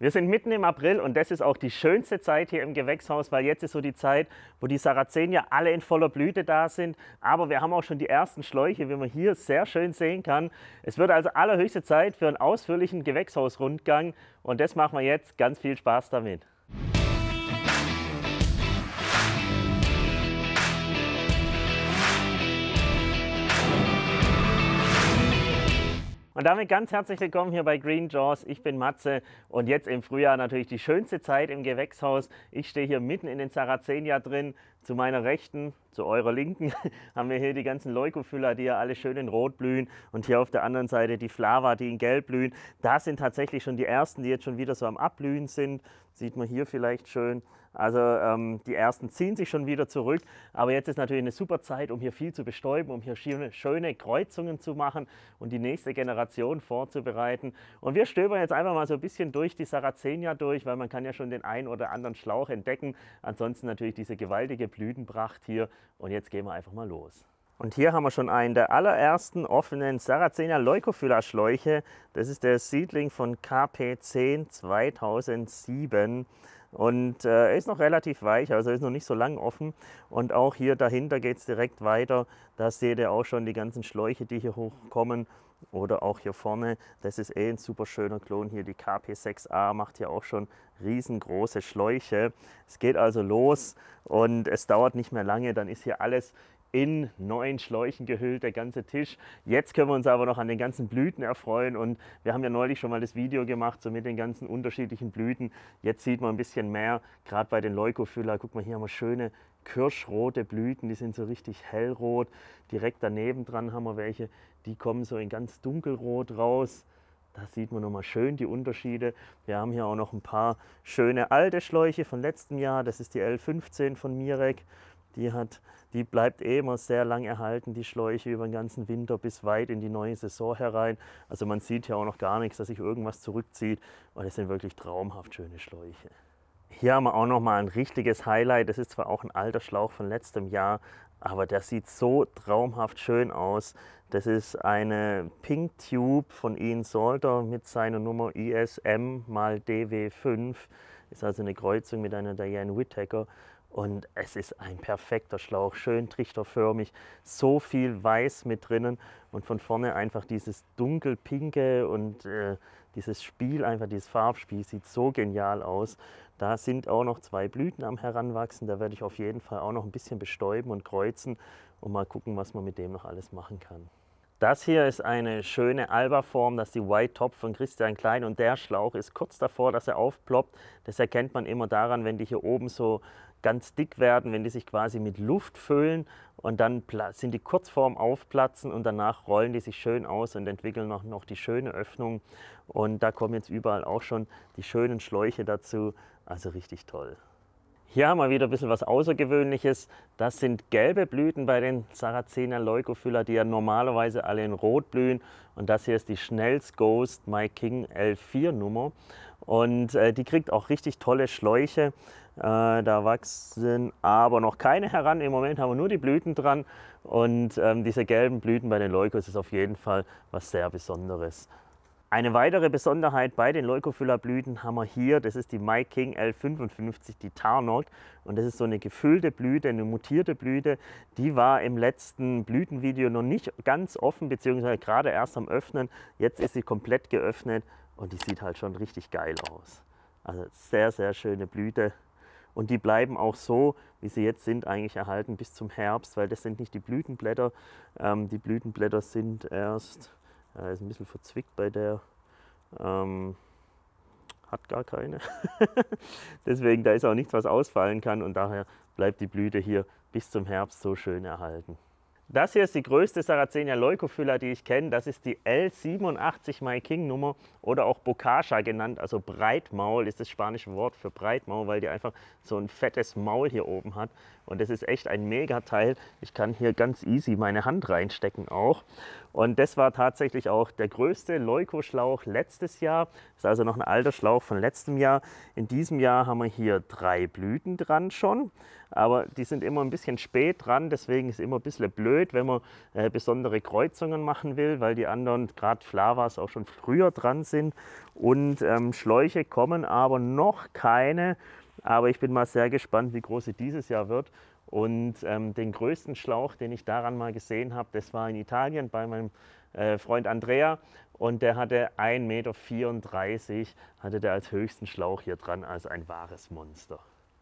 Wir sind mitten im April und das ist auch die schönste Zeit hier im Gewächshaus, weil jetzt ist so die Zeit, wo die Sarazenia alle in voller Blüte da sind. Aber wir haben auch schon die ersten Schläuche, wie man hier sehr schön sehen kann. Es wird also allerhöchste Zeit für einen ausführlichen Gewächshausrundgang und das machen wir jetzt. Ganz viel Spaß damit. Und damit ganz herzlich willkommen hier bei Green Jaws. Ich bin Matze und jetzt im Frühjahr natürlich die schönste Zeit im Gewächshaus. Ich stehe hier mitten in den Sarazenia drin, zu meiner Rechten, zu eurer Linken, haben wir hier die ganzen Leukophylla, die ja alle schön in Rot blühen. Und hier auf der anderen Seite die Flava, die in Gelb blühen. Das sind tatsächlich schon die ersten, die jetzt schon wieder so am Abblühen sind. Sieht man hier vielleicht schön. Also ähm, die ersten ziehen sich schon wieder zurück. Aber jetzt ist natürlich eine super Zeit, um hier viel zu bestäuben, um hier schöne, schöne Kreuzungen zu machen und die nächste Generation vorzubereiten. Und wir stöbern jetzt einfach mal so ein bisschen durch die Sarazenia durch, weil man kann ja schon den einen oder anderen Schlauch entdecken. Ansonsten natürlich diese gewaltige Blütenpracht hier. Und jetzt gehen wir einfach mal los. Und hier haben wir schon einen der allerersten offenen Saracena Leukophyla Schläuche. Das ist der Siedling von KP10 2007. Und äh, er ist noch relativ weich, also ist noch nicht so lang offen. Und auch hier dahinter geht es direkt weiter. Da seht ihr auch schon die ganzen Schläuche, die hier hochkommen. Oder auch hier vorne, das ist eh ein super schöner Klon hier, die KP6A macht hier auch schon riesengroße Schläuche. Es geht also los und es dauert nicht mehr lange, dann ist hier alles in neuen Schläuchen gehüllt, der ganze Tisch. Jetzt können wir uns aber noch an den ganzen Blüten erfreuen und wir haben ja neulich schon mal das Video gemacht, so mit den ganzen unterschiedlichen Blüten. Jetzt sieht man ein bisschen mehr, gerade bei den Leukophylla, guck mal, hier haben wir schöne kirschrote Blüten, die sind so richtig hellrot. Direkt daneben dran haben wir welche, die kommen so in ganz dunkelrot raus. Da sieht man nochmal schön die Unterschiede. Wir haben hier auch noch ein paar schöne alte Schläuche von letztem Jahr. Das ist die L15 von Mirek die, hat, die bleibt eh immer sehr lang erhalten, die Schläuche über den ganzen Winter bis weit in die neue Saison herein. Also man sieht ja auch noch gar nichts, dass sich irgendwas zurückzieht. Und es sind wirklich traumhaft schöne Schläuche. Hier haben wir auch noch mal ein richtiges Highlight. Das ist zwar auch ein alter Schlauch von letztem Jahr, aber der sieht so traumhaft schön aus. Das ist eine Pink Tube von Ian Salter mit seiner Nummer ISM mal DW5. Ist also eine Kreuzung mit einer Diane Whittaker. Und es ist ein perfekter Schlauch, schön trichterförmig, so viel Weiß mit drinnen und von vorne einfach dieses dunkelpinke und äh, dieses Spiel, einfach dieses Farbspiel sieht so genial aus. Da sind auch noch zwei Blüten am Heranwachsen, da werde ich auf jeden Fall auch noch ein bisschen bestäuben und kreuzen und mal gucken, was man mit dem noch alles machen kann. Das hier ist eine schöne Alba-Form, das ist die White Top von Christian Klein und der Schlauch ist kurz davor, dass er aufploppt. Das erkennt man immer daran, wenn die hier oben so ganz dick werden, wenn die sich quasi mit Luft füllen und dann sind die kurz vorm Aufplatzen und danach rollen die sich schön aus und entwickeln noch, noch die schöne Öffnung. Und da kommen jetzt überall auch schon die schönen Schläuche dazu. Also richtig toll. Hier haben wir wieder ein bisschen was Außergewöhnliches. Das sind gelbe Blüten bei den Saracena Leukophylla, die ja normalerweise alle in Rot blühen. Und das hier ist die Schnells Ghost My King L4 Nummer. Und äh, die kriegt auch richtig tolle Schläuche. Äh, da wachsen aber noch keine heran. Im Moment haben wir nur die Blüten dran. Und ähm, diese gelben Blüten bei den Leukos ist auf jeden Fall was sehr Besonderes. Eine weitere Besonderheit bei den leukophylla haben wir hier, das ist die My King L55, die Tarnok. Und das ist so eine gefüllte Blüte, eine mutierte Blüte. Die war im letzten Blütenvideo noch nicht ganz offen, beziehungsweise gerade erst am Öffnen. Jetzt ist sie komplett geöffnet und die sieht halt schon richtig geil aus. Also sehr, sehr schöne Blüte. Und die bleiben auch so, wie sie jetzt sind, eigentlich erhalten bis zum Herbst, weil das sind nicht die Blütenblätter. Ähm, die Blütenblätter sind erst, äh, ist ein bisschen verzwickt bei der, ähm, hat gar keine. Deswegen, da ist auch nichts, was ausfallen kann und daher bleibt die Blüte hier bis zum Herbst so schön erhalten. Das hier ist die größte Saracenia Leucophylla, die ich kenne. Das ist die L87 My King Nummer oder auch Bocacha genannt. Also Breitmaul ist das spanische Wort für Breitmaul, weil die einfach so ein fettes Maul hier oben hat. Und das ist echt ein Megateil. Ich kann hier ganz easy meine Hand reinstecken auch. Und das war tatsächlich auch der größte Leuko-Schlauch letztes Jahr. Das ist also noch ein alter Schlauch von letztem Jahr. In diesem Jahr haben wir hier drei Blüten dran schon. Aber die sind immer ein bisschen spät dran, deswegen ist es immer ein bisschen blöd, wenn man äh, besondere Kreuzungen machen will, weil die anderen, gerade Flavas, auch schon früher dran sind. Und ähm, Schläuche kommen aber noch keine. Aber ich bin mal sehr gespannt, wie groß sie dieses Jahr wird und ähm, den größten Schlauch, den ich daran mal gesehen habe, das war in Italien bei meinem äh, Freund Andrea. Und der hatte 1,34 Meter, hatte der als höchsten Schlauch hier dran, also ein wahres Monster.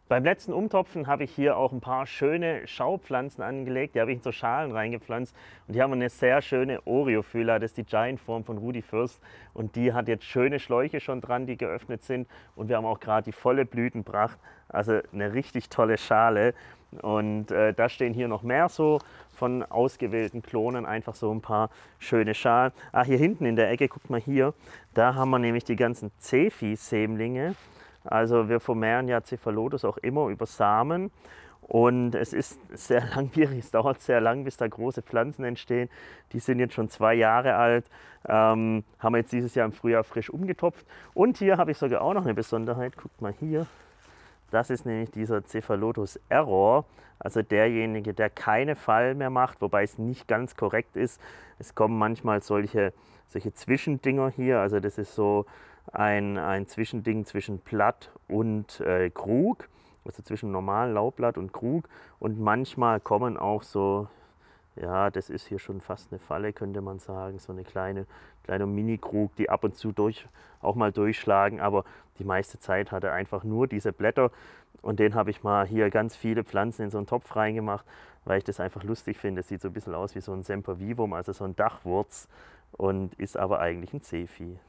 Beim letzten Umtopfen habe ich hier auch ein paar schöne Schaupflanzen angelegt. Die habe ich in so Schalen reingepflanzt. Und hier haben wir eine sehr schöne Oreophylla. Das ist die Giant-Form von Rudi Fürst. Und die hat jetzt schöne Schläuche schon dran, die geöffnet sind. Und wir haben auch gerade die volle Blütenpracht. Also eine richtig tolle Schale. Und äh, da stehen hier noch mehr so von ausgewählten Klonen, einfach so ein paar schöne Schalen. Ah, hier hinten in der Ecke, guckt mal hier, da haben wir nämlich die ganzen Cephi-Sämlinge. Also wir vermehren ja Cephalotus auch immer über Samen. Und es ist sehr langwierig, es dauert sehr lang, bis da große Pflanzen entstehen. Die sind jetzt schon zwei Jahre alt, ähm, haben wir jetzt dieses Jahr im Frühjahr frisch umgetopft. Und hier habe ich sogar auch noch eine Besonderheit, guckt mal hier, das ist nämlich dieser Cephalotus Error, also derjenige, der keine Fall mehr macht, wobei es nicht ganz korrekt ist. Es kommen manchmal solche, solche Zwischendinger hier, also das ist so ein, ein Zwischending zwischen Platt und äh, Krug, also zwischen normalen Laubblatt und Krug. Und manchmal kommen auch so ja, das ist hier schon fast eine Falle, könnte man sagen. So eine kleine, kleine Mini-Krug, die ab und zu durch, auch mal durchschlagen. Aber die meiste Zeit hat er einfach nur diese Blätter. Und den habe ich mal hier ganz viele Pflanzen in so einen Topf reingemacht, weil ich das einfach lustig finde. Das sieht so ein bisschen aus wie so ein Semper Vivum, also so ein Dachwurz und ist aber eigentlich ein Zephi.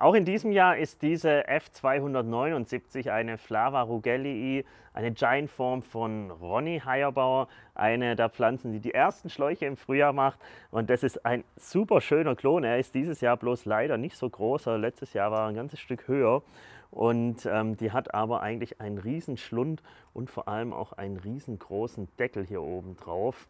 Auch in diesem Jahr ist diese F279 eine Flava rugellii, eine Giantform von Ronny Heierbauer, eine der Pflanzen, die die ersten Schläuche im Frühjahr macht. Und das ist ein super schöner Klon. Er ist dieses Jahr bloß leider nicht so groß. Letztes Jahr war er ein ganzes Stück höher. Und ähm, die hat aber eigentlich einen riesen Schlund und vor allem auch einen riesengroßen Deckel hier oben drauf.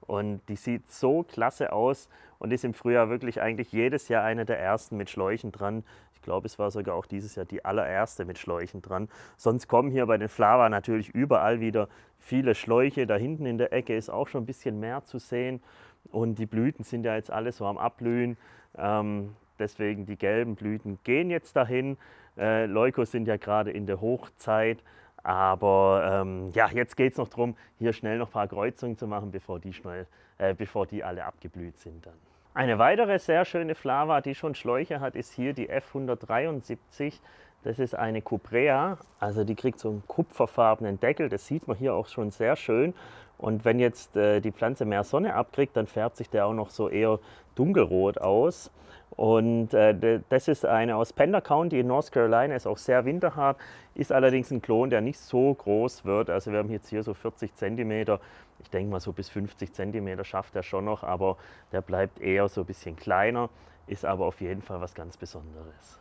Und die sieht so klasse aus und ist im Frühjahr wirklich eigentlich jedes Jahr eine der ersten mit Schläuchen dran. Ich glaube, es war sogar auch dieses Jahr die allererste mit Schläuchen dran. Sonst kommen hier bei den Flava natürlich überall wieder viele Schläuche. Da hinten in der Ecke ist auch schon ein bisschen mehr zu sehen. Und die Blüten sind ja jetzt alle so am Abblühen. Ähm, deswegen die gelben Blüten gehen jetzt dahin. Äh, Leukos sind ja gerade in der Hochzeit. Aber ähm, ja, jetzt geht es noch darum, hier schnell noch ein paar Kreuzungen zu machen, bevor die, schnell, äh, bevor die alle abgeblüht sind dann. Eine weitere sehr schöne Flava, die schon Schläuche hat, ist hier die F173. Das ist eine Cuprea, also die kriegt so einen kupferfarbenen Deckel, das sieht man hier auch schon sehr schön. Und wenn jetzt äh, die Pflanze mehr Sonne abkriegt, dann färbt sich der auch noch so eher dunkelrot aus. Und äh, das ist eine aus Pender County in North Carolina, ist auch sehr winterhart, ist allerdings ein Klon, der nicht so groß wird. Also wir haben jetzt hier so 40 Zentimeter. Ich denke mal so bis 50 Zentimeter schafft er schon noch, aber der bleibt eher so ein bisschen kleiner, ist aber auf jeden Fall was ganz Besonderes.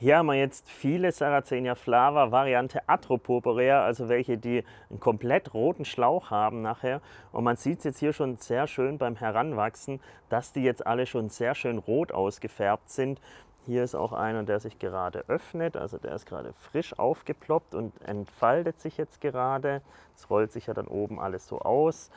Hier haben wir jetzt viele Saracenia flava Variante Atropurpurea, also welche, die einen komplett roten Schlauch haben nachher. Und man sieht es jetzt hier schon sehr schön beim Heranwachsen, dass die jetzt alle schon sehr schön rot ausgefärbt sind. Hier ist auch einer, der sich gerade öffnet, also der ist gerade frisch aufgeploppt und entfaltet sich jetzt gerade. Es rollt sich ja dann oben alles so aus.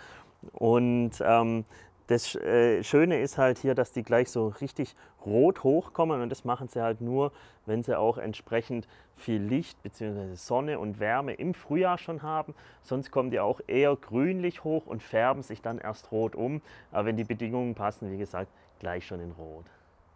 Und ähm, das äh, Schöne ist halt hier, dass die gleich so richtig rot hochkommen und das machen sie halt nur, wenn sie auch entsprechend viel Licht bzw. Sonne und Wärme im Frühjahr schon haben. Sonst kommen die auch eher grünlich hoch und färben sich dann erst rot um. Aber wenn die Bedingungen passen, wie gesagt, gleich schon in rot.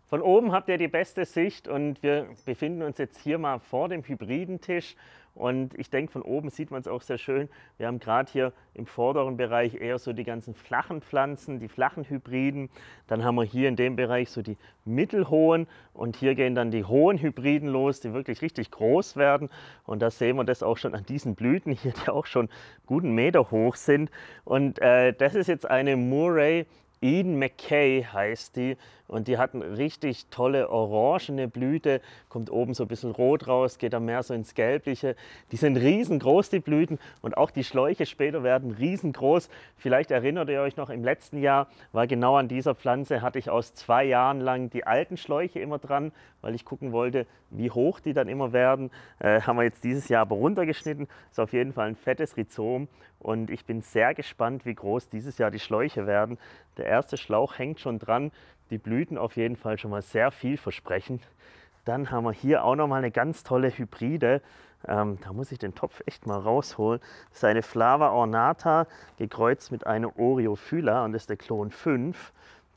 Von oben habt ihr die beste Sicht und wir befinden uns jetzt hier mal vor dem Hybridentisch und ich denke, von oben sieht man es auch sehr schön. Wir haben gerade hier im vorderen Bereich eher so die ganzen flachen Pflanzen, die flachen Hybriden. Dann haben wir hier in dem Bereich so die mittelhohen und hier gehen dann die hohen Hybriden los, die wirklich richtig groß werden. Und da sehen wir das auch schon an diesen Blüten hier, die auch schon guten Meter hoch sind. Und äh, das ist jetzt eine Murray Eden McKay heißt die und die hat eine richtig tolle orangene Blüte, kommt oben so ein bisschen rot raus, geht dann mehr so ins Gelbliche. Die sind riesengroß, die Blüten und auch die Schläuche später werden riesengroß. Vielleicht erinnert ihr euch noch, im letzten Jahr weil genau an dieser Pflanze, hatte ich aus zwei Jahren lang die alten Schläuche immer dran, weil ich gucken wollte, wie hoch die dann immer werden. Äh, haben wir jetzt dieses Jahr aber runtergeschnitten. Ist auf jeden Fall ein fettes Rhizom und ich bin sehr gespannt, wie groß dieses Jahr die Schläuche werden. Der erste Schlauch hängt schon dran. Die Blüten auf jeden Fall schon mal sehr vielversprechend. Dann haben wir hier auch noch mal eine ganz tolle Hybride. Ähm, da muss ich den Topf echt mal rausholen. Das ist eine Flava ornata, gekreuzt mit einer Oreophylla und das ist der Klon 5.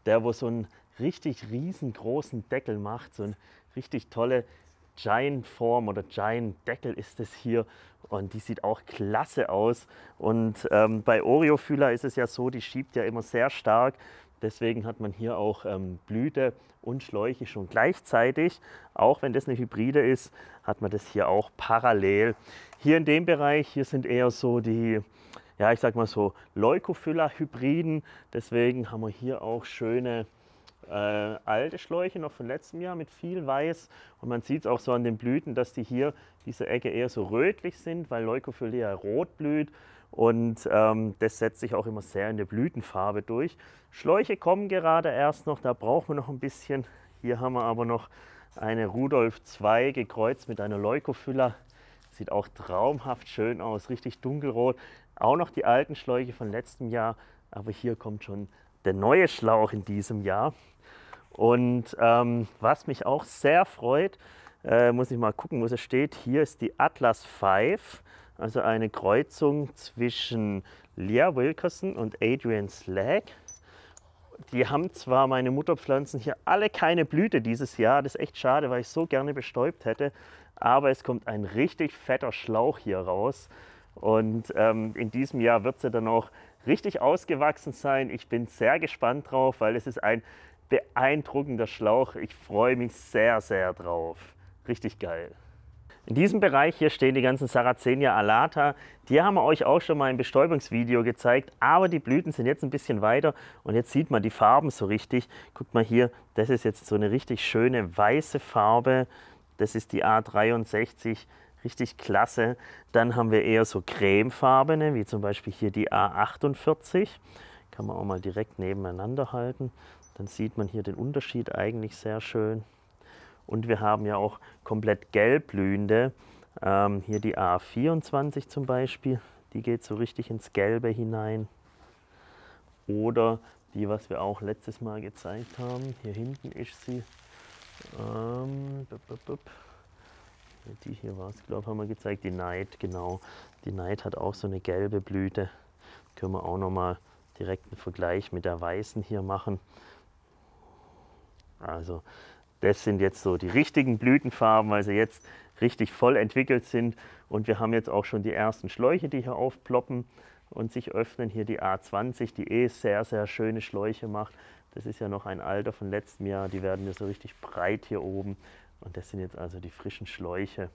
Der, wo so einen richtig riesengroßen Deckel macht, so eine richtig tolle Giant-Form oder Giant-Deckel ist es hier. Und die sieht auch klasse aus. Und ähm, bei Oreo-Fühler ist es ja so, die schiebt ja immer sehr stark. Deswegen hat man hier auch ähm, Blüte und Schläuche schon gleichzeitig. Auch wenn das eine Hybride ist, hat man das hier auch parallel. Hier in dem Bereich, hier sind eher so die, ja ich sag mal so Leukophylla-Hybriden. Deswegen haben wir hier auch schöne äh, alte Schläuche noch von letztem Jahr mit viel Weiß. Und man sieht es auch so an den Blüten, dass die hier, diese Ecke eher so rötlich sind, weil Leucophylia rot blüht. Und ähm, das setzt sich auch immer sehr in der Blütenfarbe durch. Schläuche kommen gerade erst noch, da brauchen wir noch ein bisschen. Hier haben wir aber noch eine Rudolf 2 gekreuzt mit einer Leukophylla. Sieht auch traumhaft schön aus, richtig dunkelrot. Auch noch die alten Schläuche von letztem Jahr, aber hier kommt schon der neue Schlauch in diesem Jahr. Und ähm, was mich auch sehr freut, äh, muss ich mal gucken, wo es steht. Hier ist die Atlas 5, also eine Kreuzung zwischen Leah Wilkerson und Adrian Slag. Die haben zwar meine Mutterpflanzen hier alle keine Blüte dieses Jahr, das ist echt schade, weil ich so gerne bestäubt hätte, aber es kommt ein richtig fetter Schlauch hier raus. Und ähm, in diesem Jahr wird sie dann auch richtig ausgewachsen sein. Ich bin sehr gespannt drauf, weil es ist ein beeindruckender Schlauch. Ich freue mich sehr, sehr drauf. Richtig geil. In diesem Bereich hier stehen die ganzen Saracenia alata. Die haben wir euch auch schon mal im Bestäubungsvideo gezeigt, aber die Blüten sind jetzt ein bisschen weiter und jetzt sieht man die Farben so richtig. Guckt mal hier, das ist jetzt so eine richtig schöne weiße Farbe. Das ist die A63 richtig klasse. Dann haben wir eher so cremefarbene, wie zum Beispiel hier die A48. Kann man auch mal direkt nebeneinander halten. Dann sieht man hier den Unterschied eigentlich sehr schön. Und wir haben ja auch komplett gelb blühende. Ähm, hier die A24 zum Beispiel, die geht so richtig ins Gelbe hinein. Oder die, was wir auch letztes Mal gezeigt haben. Hier hinten ist sie. Ähm, bup, bup, bup. Die hier war es, glaube ich, haben wir gezeigt. Die Neid, genau. Die Neid hat auch so eine gelbe Blüte. Können wir auch nochmal direkt einen Vergleich mit der weißen hier machen. Also das sind jetzt so die richtigen Blütenfarben, weil sie jetzt richtig voll entwickelt sind. Und wir haben jetzt auch schon die ersten Schläuche, die hier aufploppen und sich öffnen. Hier die A20, die eh sehr, sehr schöne Schläuche macht. Das ist ja noch ein Alter von letztem Jahr. Die werden ja so richtig breit hier oben. Und das sind jetzt also die frischen Schläuche.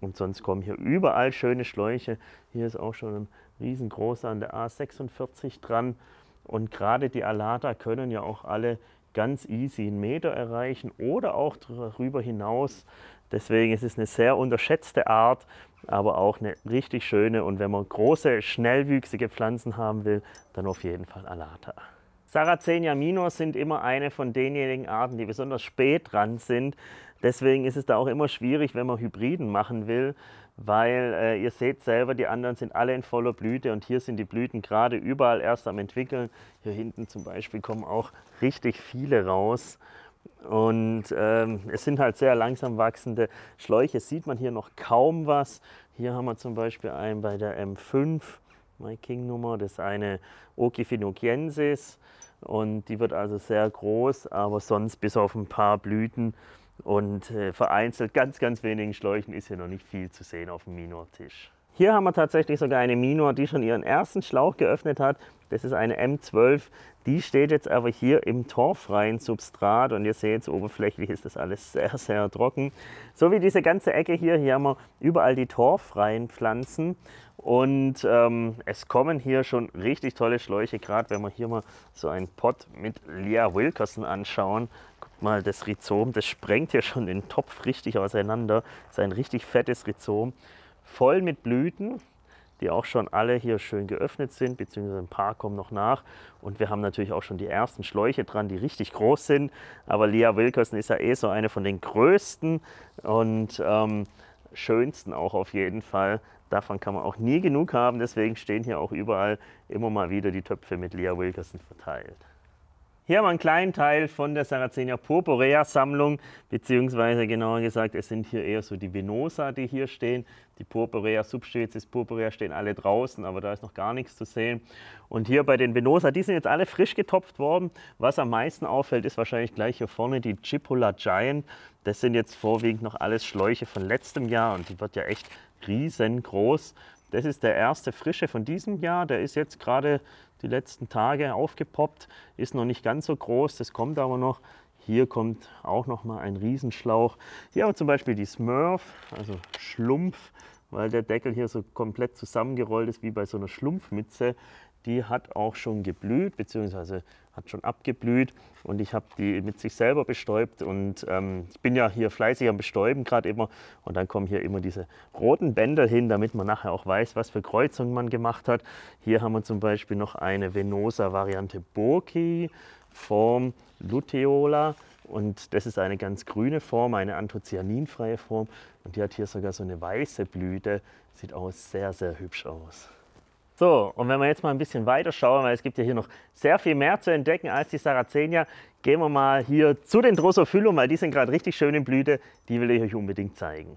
Und sonst kommen hier überall schöne Schläuche. Hier ist auch schon ein riesengroßer an der A46 dran. Und gerade die Alata können ja auch alle ganz easy einen Meter erreichen oder auch darüber hinaus. Deswegen ist es eine sehr unterschätzte Art, aber auch eine richtig schöne. Und wenn man große, schnellwüchsige Pflanzen haben will, dann auf jeden Fall Alata. Saracenia minor sind immer eine von denjenigen Arten, die besonders spät dran sind. Deswegen ist es da auch immer schwierig, wenn man Hybriden machen will, weil äh, ihr seht selber, die anderen sind alle in voller Blüte und hier sind die Blüten gerade überall erst am entwickeln. Hier hinten zum Beispiel kommen auch richtig viele raus. Und ähm, es sind halt sehr langsam wachsende Schläuche. Sieht man hier noch kaum was. Hier haben wir zum Beispiel einen bei der M5, My King Nummer, das ist eine Okifinociensis. Und die wird also sehr groß, aber sonst bis auf ein paar Blüten und äh, vereinzelt ganz, ganz wenigen Schläuchen ist hier noch nicht viel zu sehen auf dem Minor-Tisch. Hier haben wir tatsächlich sogar eine Minor, die schon ihren ersten Schlauch geöffnet hat. Das ist eine M12. Die steht jetzt aber hier im torfreien Substrat und ihr seht, oberflächlich ist das alles sehr, sehr trocken. So wie diese ganze Ecke hier, hier haben wir überall die torfreien Pflanzen und ähm, es kommen hier schon richtig tolle Schläuche, gerade wenn wir hier mal so einen Pot mit Leah Wilkerson anschauen mal, das Rhizom, das sprengt ja schon den Topf richtig auseinander. Das ist ein richtig fettes Rhizom, voll mit Blüten, die auch schon alle hier schön geöffnet sind, beziehungsweise ein paar kommen noch nach. Und wir haben natürlich auch schon die ersten Schläuche dran, die richtig groß sind. Aber Lea Wilkerson ist ja eh so eine von den größten und ähm, schönsten auch auf jeden Fall. Davon kann man auch nie genug haben, deswegen stehen hier auch überall immer mal wieder die Töpfe mit Lea Wilkerson verteilt. Hier haben wir einen kleinen Teil von der Saracenia purpurea Sammlung, beziehungsweise genauer gesagt, es sind hier eher so die Venosa, die hier stehen. Die Purpurea Subspezies Purpurea stehen alle draußen, aber da ist noch gar nichts zu sehen. Und hier bei den Venosa, die sind jetzt alle frisch getopft worden. Was am meisten auffällt, ist wahrscheinlich gleich hier vorne die Chipola Giant. Das sind jetzt vorwiegend noch alles Schläuche von letztem Jahr und die wird ja echt riesengroß. Das ist der erste frische von diesem Jahr. Der ist jetzt gerade die letzten Tage aufgepoppt. Ist noch nicht ganz so groß, das kommt aber noch. Hier kommt auch noch mal ein Riesenschlauch. Hier haben wir zum Beispiel die Smurf, also Schlumpf, weil der Deckel hier so komplett zusammengerollt ist wie bei so einer Schlumpfmütze die hat auch schon geblüht, beziehungsweise hat schon abgeblüht und ich habe die mit sich selber bestäubt und ähm, ich bin ja hier fleißig am Bestäuben gerade immer und dann kommen hier immer diese roten Bänder hin, damit man nachher auch weiß, was für Kreuzungen man gemacht hat. Hier haben wir zum Beispiel noch eine Venosa-Variante Burki, Form Luteola und das ist eine ganz grüne Form, eine anthocyaninfreie Form und die hat hier sogar so eine weiße Blüte, sieht auch sehr, sehr hübsch aus. So, und wenn wir jetzt mal ein bisschen weiter schauen, weil es gibt ja hier noch sehr viel mehr zu entdecken als die Sarazenia, gehen wir mal hier zu den Drosophyllum, weil die sind gerade richtig schön in Blüte. Die will ich euch unbedingt zeigen.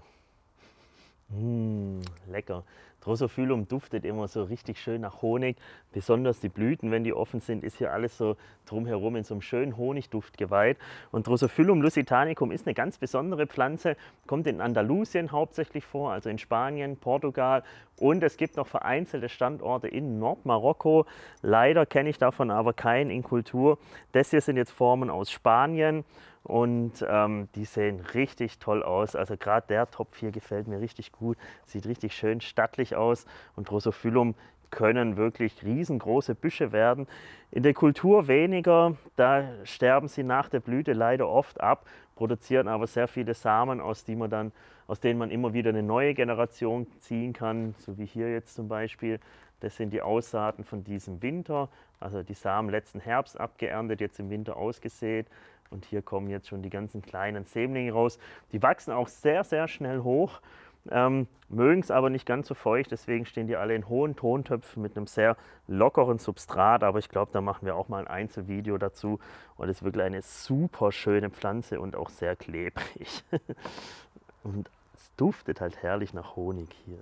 Mmh, lecker. Drosophyllum duftet immer so richtig schön nach Honig. Besonders die Blüten, wenn die offen sind, ist hier alles so drumherum in so einem schönen Honigduft geweiht. Und Drosophyllum lusitanicum ist eine ganz besondere Pflanze, kommt in Andalusien hauptsächlich vor, also in Spanien, Portugal und es gibt noch vereinzelte Standorte in Nordmarokko. Leider kenne ich davon aber keinen in Kultur. Das hier sind jetzt Formen aus Spanien und ähm, die sehen richtig toll aus. Also gerade der Topf hier gefällt mir richtig gut, sieht richtig schön stattlich aus und Drosophyllum können wirklich riesengroße Büsche werden. In der Kultur weniger, da sterben sie nach der Blüte leider oft ab, produzieren aber sehr viele Samen, aus, die man dann, aus denen man immer wieder eine neue Generation ziehen kann, so wie hier jetzt zum Beispiel. Das sind die Aussaaten von diesem Winter, also die Samen letzten Herbst abgeerntet, jetzt im Winter ausgesät. Und hier kommen jetzt schon die ganzen kleinen Sämlinge raus. Die wachsen auch sehr, sehr schnell hoch, ähm, mögen es aber nicht ganz so feucht. Deswegen stehen die alle in hohen Tontöpfen mit einem sehr lockeren Substrat. Aber ich glaube, da machen wir auch mal ein Einzelvideo dazu. Und es ist wirklich eine super schöne Pflanze und auch sehr klebrig. und es duftet halt herrlich nach Honig hier.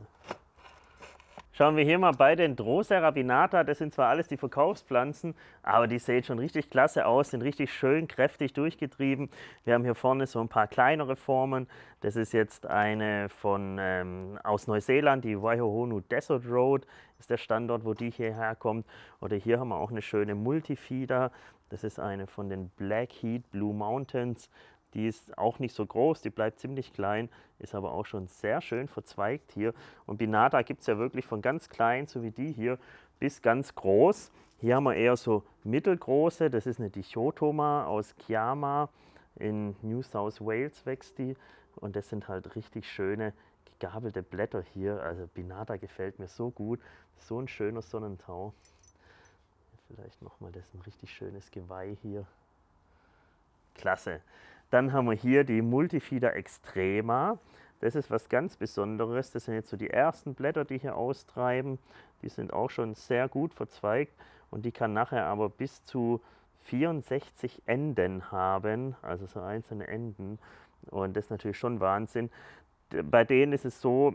Schauen wir hier mal bei den Drosa Rabinata. Das sind zwar alles die Verkaufspflanzen, aber die sehen schon richtig klasse aus, sind richtig schön kräftig durchgetrieben. Wir haben hier vorne so ein paar kleinere Formen. Das ist jetzt eine von ähm, aus Neuseeland, die Waihohonu Desert Road ist der Standort, wo die hierher kommt. Oder hier haben wir auch eine schöne Multifeeder. Das ist eine von den Black Heat Blue Mountains. Die ist auch nicht so groß, die bleibt ziemlich klein, ist aber auch schon sehr schön verzweigt hier. Und Binata gibt es ja wirklich von ganz klein, so wie die hier, bis ganz groß. Hier haben wir eher so mittelgroße, das ist eine Dichotoma aus Chiama. In New South Wales wächst die und das sind halt richtig schöne gegabelte Blätter hier. Also Binata gefällt mir so gut, so ein schöner Sonnentau. Vielleicht nochmal, das ist ein richtig schönes Geweih hier. Klasse. Dann haben wir hier die Multifida Extrema. Das ist was ganz Besonderes. Das sind jetzt so die ersten Blätter, die hier austreiben. Die sind auch schon sehr gut verzweigt und die kann nachher aber bis zu 64 Enden haben, also so einzelne Enden. Und das ist natürlich schon Wahnsinn. Bei denen ist es so,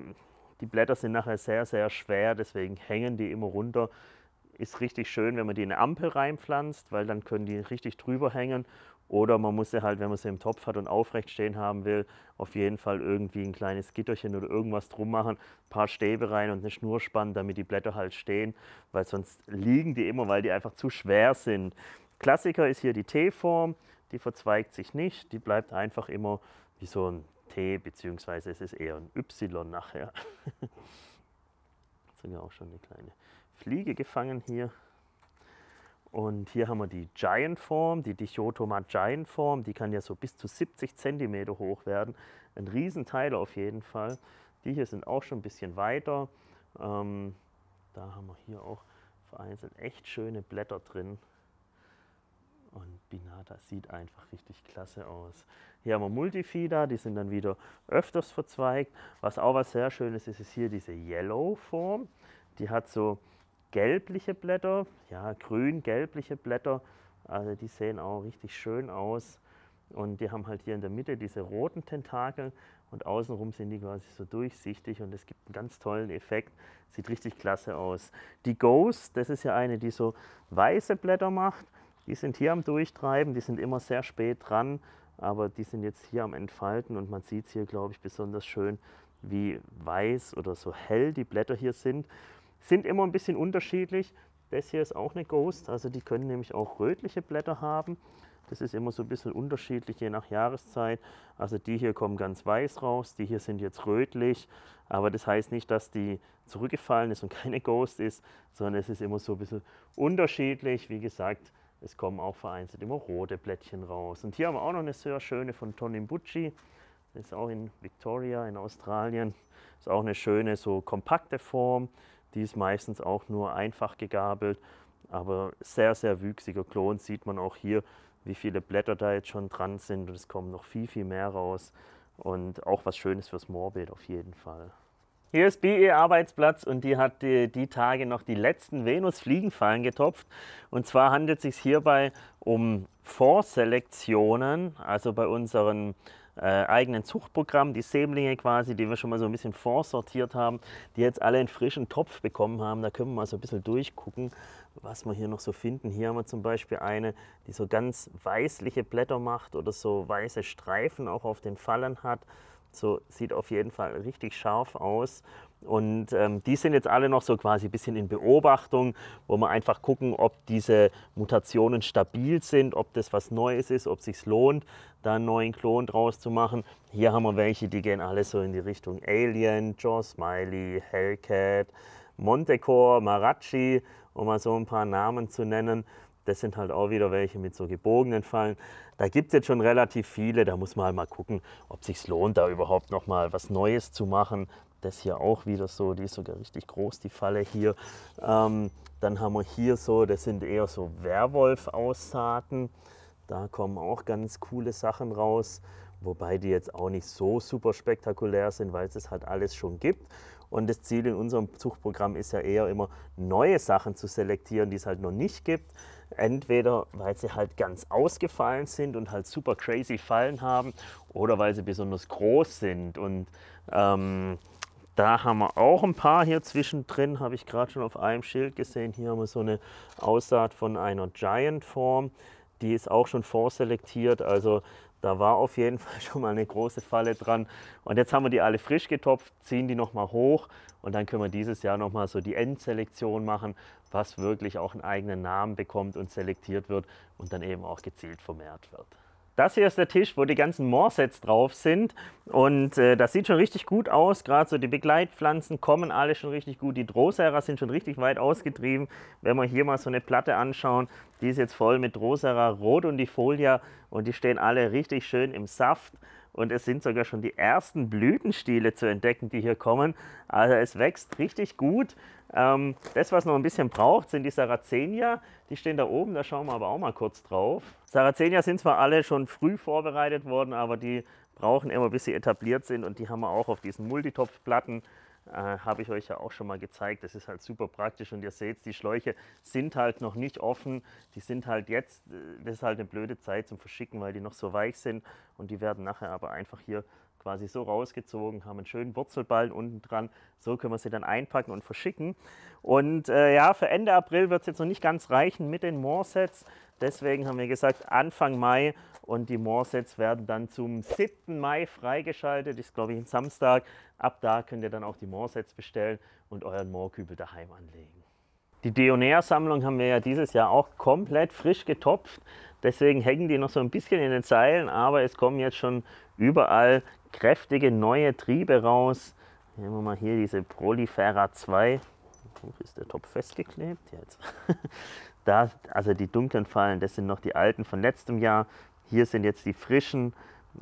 die Blätter sind nachher sehr, sehr schwer, deswegen hängen die immer runter. Ist richtig schön, wenn man die in eine Ampel reinpflanzt, weil dann können die richtig drüber hängen oder man muss sie halt, wenn man sie im Topf hat und aufrecht stehen haben will, auf jeden Fall irgendwie ein kleines Gitterchen oder irgendwas drum machen, ein paar Stäbe rein und eine Schnur spannen, damit die Blätter halt stehen, weil sonst liegen die immer, weil die einfach zu schwer sind. Klassiker ist hier die T-Form, die verzweigt sich nicht, die bleibt einfach immer wie so ein T, beziehungsweise es ist eher ein Y nachher. Jetzt haben wir auch schon eine kleine Fliege gefangen hier. Und hier haben wir die Giant Form, die Dichotoma Giant Form, die kann ja so bis zu 70 cm hoch werden. Ein Riesenteil auf jeden Fall. Die hier sind auch schon ein bisschen weiter. Ähm, da haben wir hier auch vereinzelt echt schöne Blätter drin. Und Binata sieht einfach richtig klasse aus. Hier haben wir Multifida, die sind dann wieder öfters verzweigt. Was auch was sehr Schönes ist, ist hier diese Yellow-Form. Die hat so gelbliche Blätter, ja, grün-gelbliche Blätter. Also die sehen auch richtig schön aus. Und die haben halt hier in der Mitte diese roten Tentakel und außenrum sind die quasi so durchsichtig und es gibt einen ganz tollen Effekt. Sieht richtig klasse aus. Die Ghost, das ist ja eine, die so weiße Blätter macht. Die sind hier am Durchtreiben, die sind immer sehr spät dran, aber die sind jetzt hier am Entfalten und man sieht es hier, glaube ich, besonders schön, wie weiß oder so hell die Blätter hier sind sind immer ein bisschen unterschiedlich. Das hier ist auch eine Ghost, also die können nämlich auch rötliche Blätter haben. Das ist immer so ein bisschen unterschiedlich, je nach Jahreszeit. Also die hier kommen ganz weiß raus, die hier sind jetzt rötlich. Aber das heißt nicht, dass die zurückgefallen ist und keine Ghost ist, sondern es ist immer so ein bisschen unterschiedlich. Wie gesagt, es kommen auch vereinzelt immer rote Blättchen raus. Und hier haben wir auch noch eine sehr schöne von Tonimbuchi. Das ist auch in Victoria in Australien. Das ist auch eine schöne, so kompakte Form. Die ist meistens auch nur einfach gegabelt, aber sehr, sehr wüchsiger Klon. Sieht man auch hier, wie viele Blätter da jetzt schon dran sind und es kommen noch viel, viel mehr raus. Und auch was Schönes fürs Moorbild auf jeden Fall. Hier ist BE Arbeitsplatz und die hat die, die Tage noch die letzten Venus-Fliegenfallen getopft. Und zwar handelt es sich hierbei um Vorselektionen, also bei unseren äh, eigenen Zuchtprogramm, die Sämlinge quasi, die wir schon mal so ein bisschen vorsortiert haben, die jetzt alle einen frischen Topf bekommen haben. Da können wir mal so ein bisschen durchgucken, was wir hier noch so finden. Hier haben wir zum Beispiel eine, die so ganz weißliche Blätter macht oder so weiße Streifen auch auf den Fallen hat. So sieht auf jeden Fall richtig scharf aus. Und ähm, die sind jetzt alle noch so quasi ein bisschen in Beobachtung, wo wir einfach gucken, ob diese Mutationen stabil sind, ob das was Neues ist, ob es sich lohnt, da einen neuen Klon draus zu machen. Hier haben wir welche, die gehen alle so in die Richtung Alien, Jaws, Smiley, Hellcat, Montecor, Marachi, um mal so ein paar Namen zu nennen. Das sind halt auch wieder welche mit so gebogenen Fallen. Da gibt es jetzt schon relativ viele. Da muss man halt mal gucken, ob sich lohnt, da überhaupt noch mal was Neues zu machen. Das hier auch wieder so. Die ist sogar richtig groß, die Falle hier. Ähm, dann haben wir hier so, das sind eher so Werwolf-Aussaaten. Da kommen auch ganz coole Sachen raus. Wobei die jetzt auch nicht so super spektakulär sind, weil es das halt alles schon gibt. Und das Ziel in unserem Zuchtprogramm ist ja eher immer, neue Sachen zu selektieren, die es halt noch nicht gibt. Entweder weil sie halt ganz ausgefallen sind und halt super crazy Fallen haben oder weil sie besonders groß sind. Und ähm, da haben wir auch ein paar hier zwischendrin, habe ich gerade schon auf einem Schild gesehen. Hier haben wir so eine Aussaat von einer Giant Form. Die ist auch schon vorselektiert, also da war auf jeden Fall schon mal eine große Falle dran. Und jetzt haben wir die alle frisch getopft, ziehen die nochmal hoch und dann können wir dieses Jahr nochmal so die Endselektion machen, was wirklich auch einen eigenen Namen bekommt und selektiert wird und dann eben auch gezielt vermehrt wird. Das hier ist der Tisch, wo die ganzen Morsets drauf sind. Und äh, das sieht schon richtig gut aus. Gerade so die Begleitpflanzen kommen alle schon richtig gut. Die Drosera sind schon richtig weit ausgetrieben. Wenn wir hier mal so eine Platte anschauen, die ist jetzt voll mit Drosera Rot und die Folia. Und die stehen alle richtig schön im Saft und es sind sogar schon die ersten Blütenstiele zu entdecken, die hier kommen. Also es wächst richtig gut. Ähm, das, was noch ein bisschen braucht, sind die Sarazenia. Die stehen da oben, da schauen wir aber auch mal kurz drauf. Sarazenia sind zwar alle schon früh vorbereitet worden, aber die brauchen, immer bis sie etabliert sind. Und die haben wir auch auf diesen Multitopfplatten. Äh, Habe ich euch ja auch schon mal gezeigt. Das ist halt super praktisch. Und ihr seht, die Schläuche sind halt noch nicht offen. Die sind halt jetzt, äh, das ist halt eine blöde Zeit zum Verschicken, weil die noch so weich sind. Und die werden nachher aber einfach hier quasi so rausgezogen, haben einen schönen Wurzelballen unten dran. So können wir sie dann einpacken und verschicken. Und äh, ja, für Ende April wird es jetzt noch nicht ganz reichen mit den Moorsets. Deswegen haben wir gesagt, Anfang Mai und die Moorsets werden dann zum 7. Mai freigeschaltet. Ist, glaube ich, ein Samstag. Ab da könnt ihr dann auch die Moorsets bestellen und euren Moorkübel daheim anlegen. Die Deonea-Sammlung haben wir ja dieses Jahr auch komplett frisch getopft. Deswegen hängen die noch so ein bisschen in den Seilen, aber es kommen jetzt schon überall kräftige neue Triebe raus. Nehmen wir mal hier diese Prolifera 2. ist der Topf festgeklebt jetzt? Da, also die dunklen Fallen, das sind noch die alten von letztem Jahr. Hier sind jetzt die frischen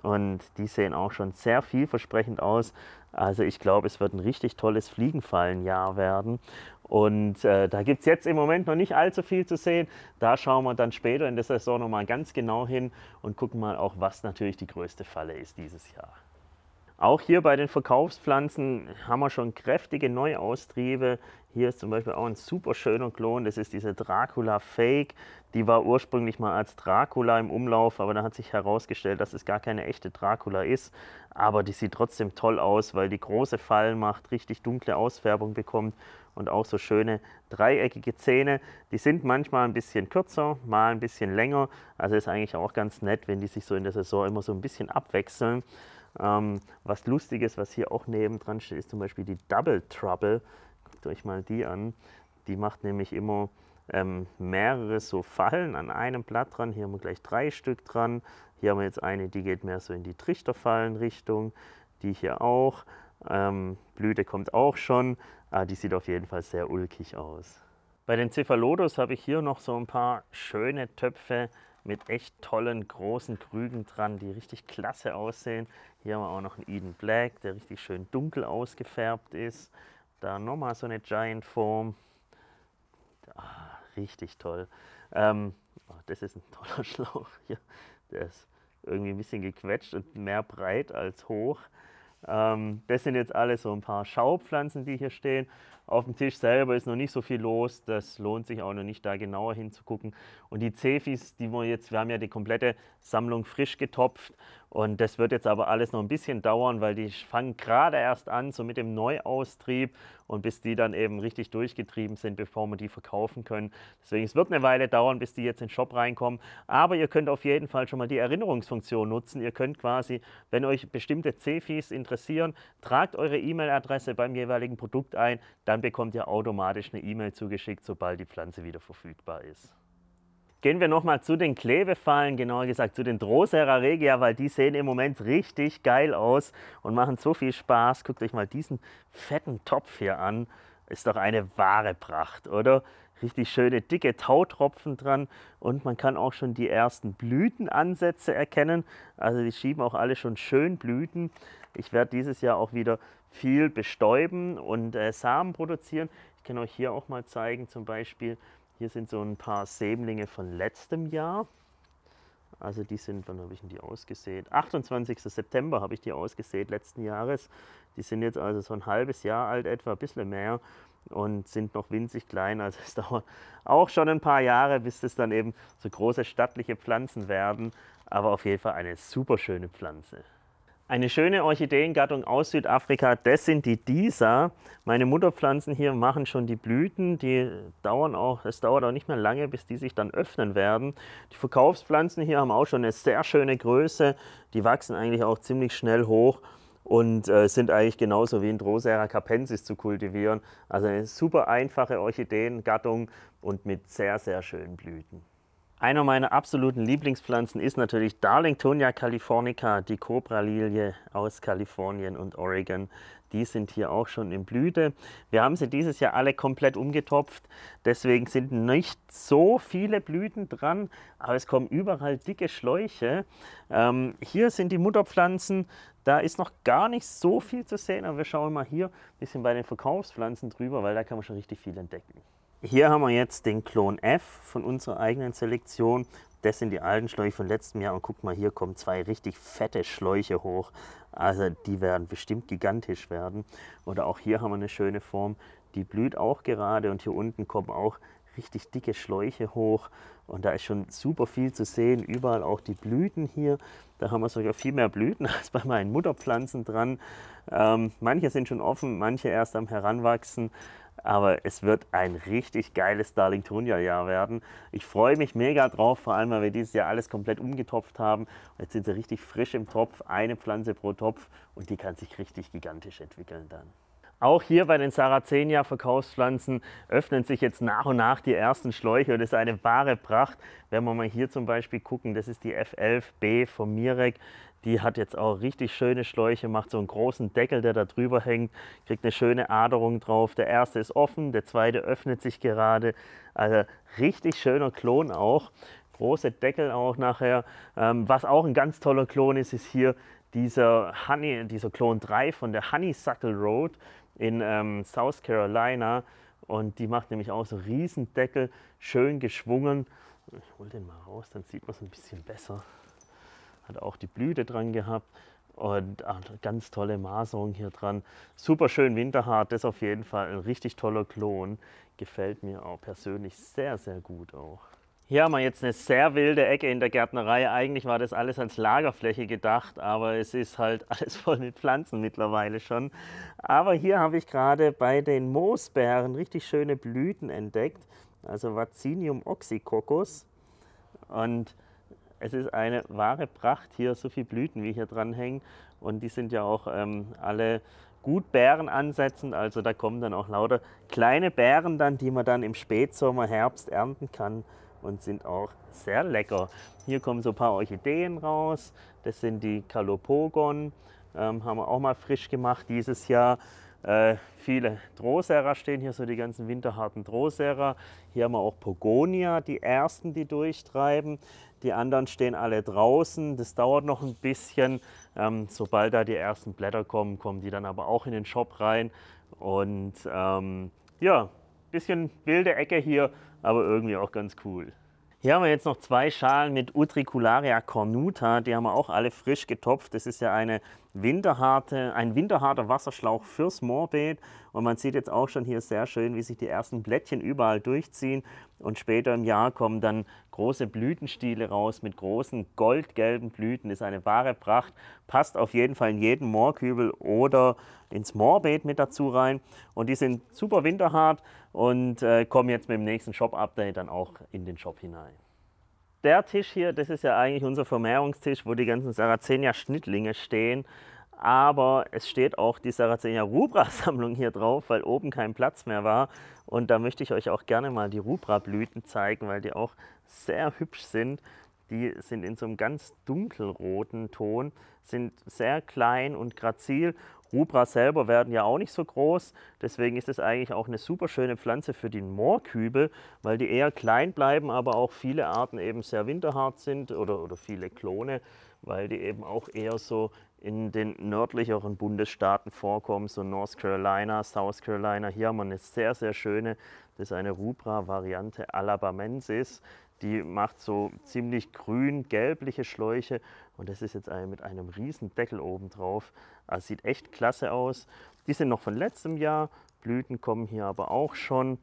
und die sehen auch schon sehr vielversprechend aus. Also ich glaube, es wird ein richtig tolles Fliegenfallenjahr werden. Und äh, da gibt es jetzt im Moment noch nicht allzu viel zu sehen. Da schauen wir dann später in der Saison nochmal ganz genau hin und gucken mal auch, was natürlich die größte Falle ist dieses Jahr. Auch hier bei den Verkaufspflanzen haben wir schon kräftige Neuaustriebe. Hier ist zum Beispiel auch ein super schöner Klon, das ist diese Dracula Fake. Die war ursprünglich mal als Dracula im Umlauf, aber da hat sich herausgestellt, dass es gar keine echte Dracula ist. Aber die sieht trotzdem toll aus, weil die große Fallen macht, richtig dunkle Ausfärbung bekommt und auch so schöne dreieckige Zähne. Die sind manchmal ein bisschen kürzer, mal ein bisschen länger. Also ist eigentlich auch ganz nett, wenn die sich so in der Saison immer so ein bisschen abwechseln. Ähm, was Lustiges, was hier auch nebendran steht, ist zum Beispiel die Double Trouble. Guckt euch mal die an. Die macht nämlich immer ähm, mehrere so Fallen an einem Blatt dran. Hier haben wir gleich drei Stück dran. Hier haben wir jetzt eine, die geht mehr so in die Trichterfallenrichtung. Die hier auch. Ähm, Blüte kommt auch schon. Ah, die sieht auf jeden Fall sehr ulkig aus. Bei den Cephalodos habe ich hier noch so ein paar schöne Töpfe mit echt tollen großen Krügen dran, die richtig klasse aussehen. Hier haben wir auch noch einen Eden Black, der richtig schön dunkel ausgefärbt ist. Da nochmal so eine Giant Form. Ah, richtig toll. Ähm, oh, das ist ein toller Schlauch hier. Der ist irgendwie ein bisschen gequetscht und mehr breit als hoch. Ähm, das sind jetzt alle so ein paar Schaupflanzen, die hier stehen. Auf dem Tisch selber ist noch nicht so viel los, das lohnt sich auch noch nicht, da genauer hinzugucken. Und die Cefis, die wir jetzt, wir haben ja die komplette Sammlung frisch getopft und das wird jetzt aber alles noch ein bisschen dauern, weil die fangen gerade erst an, so mit dem Neuaustrieb. Und bis die dann eben richtig durchgetrieben sind, bevor wir die verkaufen können. Deswegen, es wird eine Weile dauern, bis die jetzt in den Shop reinkommen. Aber ihr könnt auf jeden Fall schon mal die Erinnerungsfunktion nutzen. Ihr könnt quasi, wenn euch bestimmte Cefis interessieren, tragt eure E-Mail-Adresse beim jeweiligen Produkt ein. Dann bekommt ihr automatisch eine E-Mail zugeschickt, sobald die Pflanze wieder verfügbar ist. Gehen wir nochmal zu den Klebefallen, genauer gesagt zu den Drosera Regia, weil die sehen im Moment richtig geil aus und machen so viel Spaß. Guckt euch mal diesen fetten Topf hier an. Ist doch eine wahre Pracht, oder? Richtig schöne dicke Tautropfen dran und man kann auch schon die ersten Blütenansätze erkennen. Also die schieben auch alle schon schön Blüten. Ich werde dieses Jahr auch wieder viel bestäuben und äh, Samen produzieren. Ich kann euch hier auch mal zeigen zum Beispiel, hier sind so ein paar Sämlinge von letztem Jahr. Also die sind, wann habe ich denn die ausgesät? 28. September habe ich die ausgesät letzten Jahres. Die sind jetzt also so ein halbes Jahr alt etwa, ein bisschen mehr und sind noch winzig klein. Also es dauert auch schon ein paar Jahre, bis es dann eben so große stattliche Pflanzen werden. Aber auf jeden Fall eine super schöne Pflanze. Eine schöne Orchideengattung aus Südafrika, das sind die Disa. Meine Mutterpflanzen hier machen schon die Blüten, die dauern auch, es dauert auch nicht mehr lange, bis die sich dann öffnen werden. Die Verkaufspflanzen hier haben auch schon eine sehr schöne Größe, die wachsen eigentlich auch ziemlich schnell hoch und äh, sind eigentlich genauso wie in Drosera capensis zu kultivieren. Also eine super einfache Orchideengattung und mit sehr, sehr schönen Blüten. Einer meiner absoluten Lieblingspflanzen ist natürlich Darlingtonia californica, die Cobra-Lilie aus Kalifornien und Oregon. Die sind hier auch schon in Blüte. Wir haben sie dieses Jahr alle komplett umgetopft, deswegen sind nicht so viele Blüten dran, aber es kommen überall dicke Schläuche. Ähm, hier sind die Mutterpflanzen, da ist noch gar nicht so viel zu sehen, aber wir schauen mal hier ein bisschen bei den Verkaufspflanzen drüber, weil da kann man schon richtig viel entdecken. Hier haben wir jetzt den Klon F von unserer eigenen Selektion. Das sind die alten Schläuche von letztem Jahr und guck mal, hier kommen zwei richtig fette Schläuche hoch. Also die werden bestimmt gigantisch werden. Oder auch hier haben wir eine schöne Form. Die blüht auch gerade und hier unten kommen auch richtig dicke Schläuche hoch und da ist schon super viel zu sehen. Überall auch die Blüten hier. Da haben wir sogar viel mehr Blüten als bei meinen Mutterpflanzen dran. Ähm, manche sind schon offen, manche erst am Heranwachsen. Aber es wird ein richtig geiles Darlingtonia-Jahr werden. Ich freue mich mega drauf, vor allem, weil wir dieses Jahr alles komplett umgetopft haben. Jetzt sind sie richtig frisch im Topf, eine Pflanze pro Topf und die kann sich richtig gigantisch entwickeln dann. Auch hier bei den Sarazenia Verkaufspflanzen öffnen sich jetzt nach und nach die ersten Schläuche und das ist eine wahre Pracht. Wenn wir mal hier zum Beispiel gucken, das ist die F11B von Mirek. Die hat jetzt auch richtig schöne Schläuche, macht so einen großen Deckel, der da drüber hängt, kriegt eine schöne Aderung drauf. Der erste ist offen, der zweite öffnet sich gerade. Also richtig schöner Klon auch. Große Deckel auch nachher. Ähm, was auch ein ganz toller Klon ist, ist hier dieser, Honey, dieser Klon 3 von der Honeysuckle Road in ähm, South Carolina. Und die macht nämlich auch so Riesendeckel, schön geschwungen. Ich hole den mal raus, dann sieht man es ein bisschen besser. Hat auch die Blüte dran gehabt und ah, ganz tolle Maserung hier dran. Super schön winterhart, das ist auf jeden Fall ein richtig toller Klon. Gefällt mir auch persönlich sehr, sehr gut auch. Hier haben wir jetzt eine sehr wilde Ecke in der Gärtnerei. Eigentlich war das alles als Lagerfläche gedacht, aber es ist halt alles voll mit Pflanzen mittlerweile schon. Aber hier habe ich gerade bei den Moosbeeren richtig schöne Blüten entdeckt, also Vaccinium oxycoccus. Und es ist eine wahre Pracht hier, so viele Blüten wie hier dranhängen. Und die sind ja auch ähm, alle gut Beeren ansetzend. Also da kommen dann auch lauter kleine Beeren dann, die man dann im Spätsommer, Herbst ernten kann und sind auch sehr lecker. Hier kommen so ein paar Orchideen raus. Das sind die Calopogon. Ähm, haben wir auch mal frisch gemacht dieses Jahr. Äh, viele Drosera stehen hier, so die ganzen winterharten Drosera. Hier haben wir auch Pogonia, die ersten, die durchtreiben. Die anderen stehen alle draußen. Das dauert noch ein bisschen. Ähm, sobald da die ersten Blätter kommen, kommen die dann aber auch in den Shop rein. Und ähm, ja, bisschen wilde Ecke hier, aber irgendwie auch ganz cool. Hier haben wir jetzt noch zwei Schalen mit Utricularia cornuta. Die haben wir auch alle frisch getopft. Das ist ja eine winterharte, ein winterharter Wasserschlauch fürs Moorbeet. Und man sieht jetzt auch schon hier sehr schön, wie sich die ersten Blättchen überall durchziehen. Und später im Jahr kommen dann große Blütenstiele raus mit großen goldgelben Blüten. Ist eine wahre Pracht. Passt auf jeden Fall in jeden Moorkübel oder ins Moorbeet mit dazu rein. Und die sind super winterhart und äh, kommen jetzt mit dem nächsten Shop-Update dann auch in den Shop hinein. Der Tisch hier, das ist ja eigentlich unser Vermehrungstisch, wo die ganzen sarazenia schnittlinge stehen aber es steht auch die Sarazenia Rubra-Sammlung hier drauf, weil oben kein Platz mehr war. Und da möchte ich euch auch gerne mal die Rubra-Blüten zeigen, weil die auch sehr hübsch sind. Die sind in so einem ganz dunkelroten Ton, sind sehr klein und grazil. Rubra selber werden ja auch nicht so groß, deswegen ist es eigentlich auch eine super schöne Pflanze für den Moorkübel, weil die eher klein bleiben, aber auch viele Arten eben sehr winterhart sind oder, oder viele Klone, weil die eben auch eher so in den nördlicheren Bundesstaaten vorkommen, so North Carolina, South Carolina. Hier haben wir eine sehr, sehr schöne, das ist eine Rubra-Variante Alabamensis. Die macht so ziemlich grün-gelbliche Schläuche und das ist jetzt mit einem riesen Deckel oben drauf. Also sieht echt klasse aus. Die sind noch von letztem Jahr, Blüten kommen hier aber auch schon.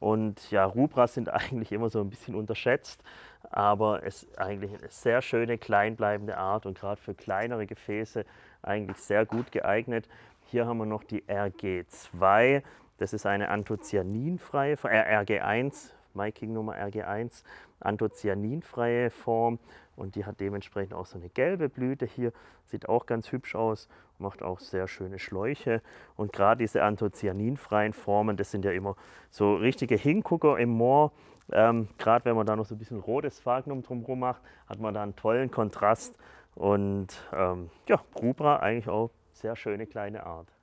Und ja, Rubras sind eigentlich immer so ein bisschen unterschätzt aber es ist eigentlich eine sehr schöne, kleinbleibende Art und gerade für kleinere Gefäße eigentlich sehr gut geeignet. Hier haben wir noch die RG2, das ist eine anthocyaninfreie, äh, RG1, MyKing-Nummer RG1, anthocyaninfreie Form und die hat dementsprechend auch so eine gelbe Blüte hier, sieht auch ganz hübsch aus, macht auch sehr schöne Schläuche und gerade diese anthocyaninfreien Formen, das sind ja immer so richtige Hingucker im Moor, ähm, Gerade wenn man da noch so ein bisschen rotes Fagnum drumherum macht, hat man da einen tollen Kontrast. Und ähm, ja, Rubra eigentlich auch sehr schöne kleine Art.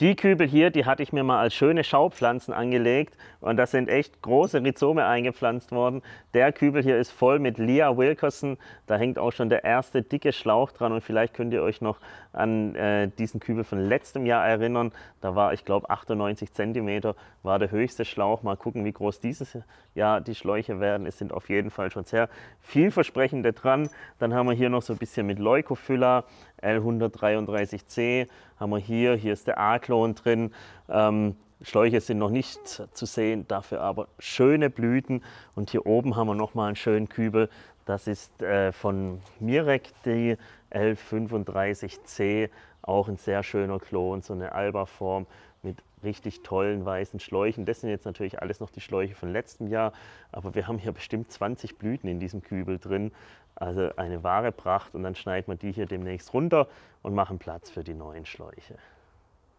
Die Kübel hier, die hatte ich mir mal als schöne Schaupflanzen angelegt und da sind echt große Rhizome eingepflanzt worden. Der Kübel hier ist voll mit Lea Wilkerson, da hängt auch schon der erste dicke Schlauch dran und vielleicht könnt ihr euch noch an äh, diesen Kübel von letztem Jahr erinnern. Da war, ich glaube, 98 cm war der höchste Schlauch. Mal gucken, wie groß dieses Jahr die Schläuche werden. Es sind auf jeden Fall schon sehr vielversprechende dran. Dann haben wir hier noch so ein bisschen mit Leukophylla, L133C haben wir hier, hier ist der A-Klon drin. Ähm, Schläuche sind noch nicht zu sehen, dafür aber schöne Blüten. Und hier oben haben wir nochmal einen schönen Kübel. Das ist äh, von Mirek die L35C, auch ein sehr schöner Klon, so eine Alba-Form mit richtig tollen weißen Schläuchen. Das sind jetzt natürlich alles noch die Schläuche von letztem Jahr, aber wir haben hier bestimmt 20 Blüten in diesem Kübel drin. Also eine wahre Pracht und dann schneiden wir die hier demnächst runter und machen Platz für die neuen Schläuche.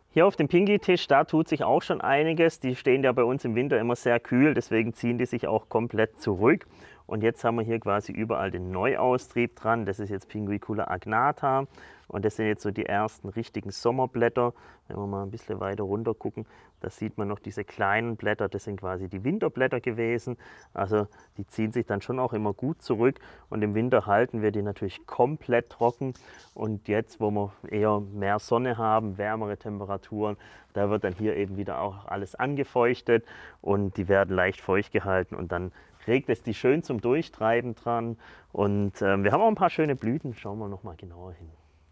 Hier auf dem Pinky-Tisch, da tut sich auch schon einiges. Die stehen ja bei uns im Winter immer sehr kühl, deswegen ziehen die sich auch komplett zurück. Und jetzt haben wir hier quasi überall den Neuaustrieb dran. Das ist jetzt Pinguicula agnata. Und das sind jetzt so die ersten richtigen Sommerblätter. Wenn wir mal ein bisschen weiter runter gucken, da sieht man noch diese kleinen Blätter. Das sind quasi die Winterblätter gewesen. Also die ziehen sich dann schon auch immer gut zurück. Und im Winter halten wir die natürlich komplett trocken. Und jetzt, wo wir eher mehr Sonne haben, wärmere Temperaturen, da wird dann hier eben wieder auch alles angefeuchtet. Und die werden leicht feucht gehalten. Und dann regt es die schön zum Durchtreiben dran. Und äh, wir haben auch ein paar schöne Blüten. Schauen wir noch mal genauer hin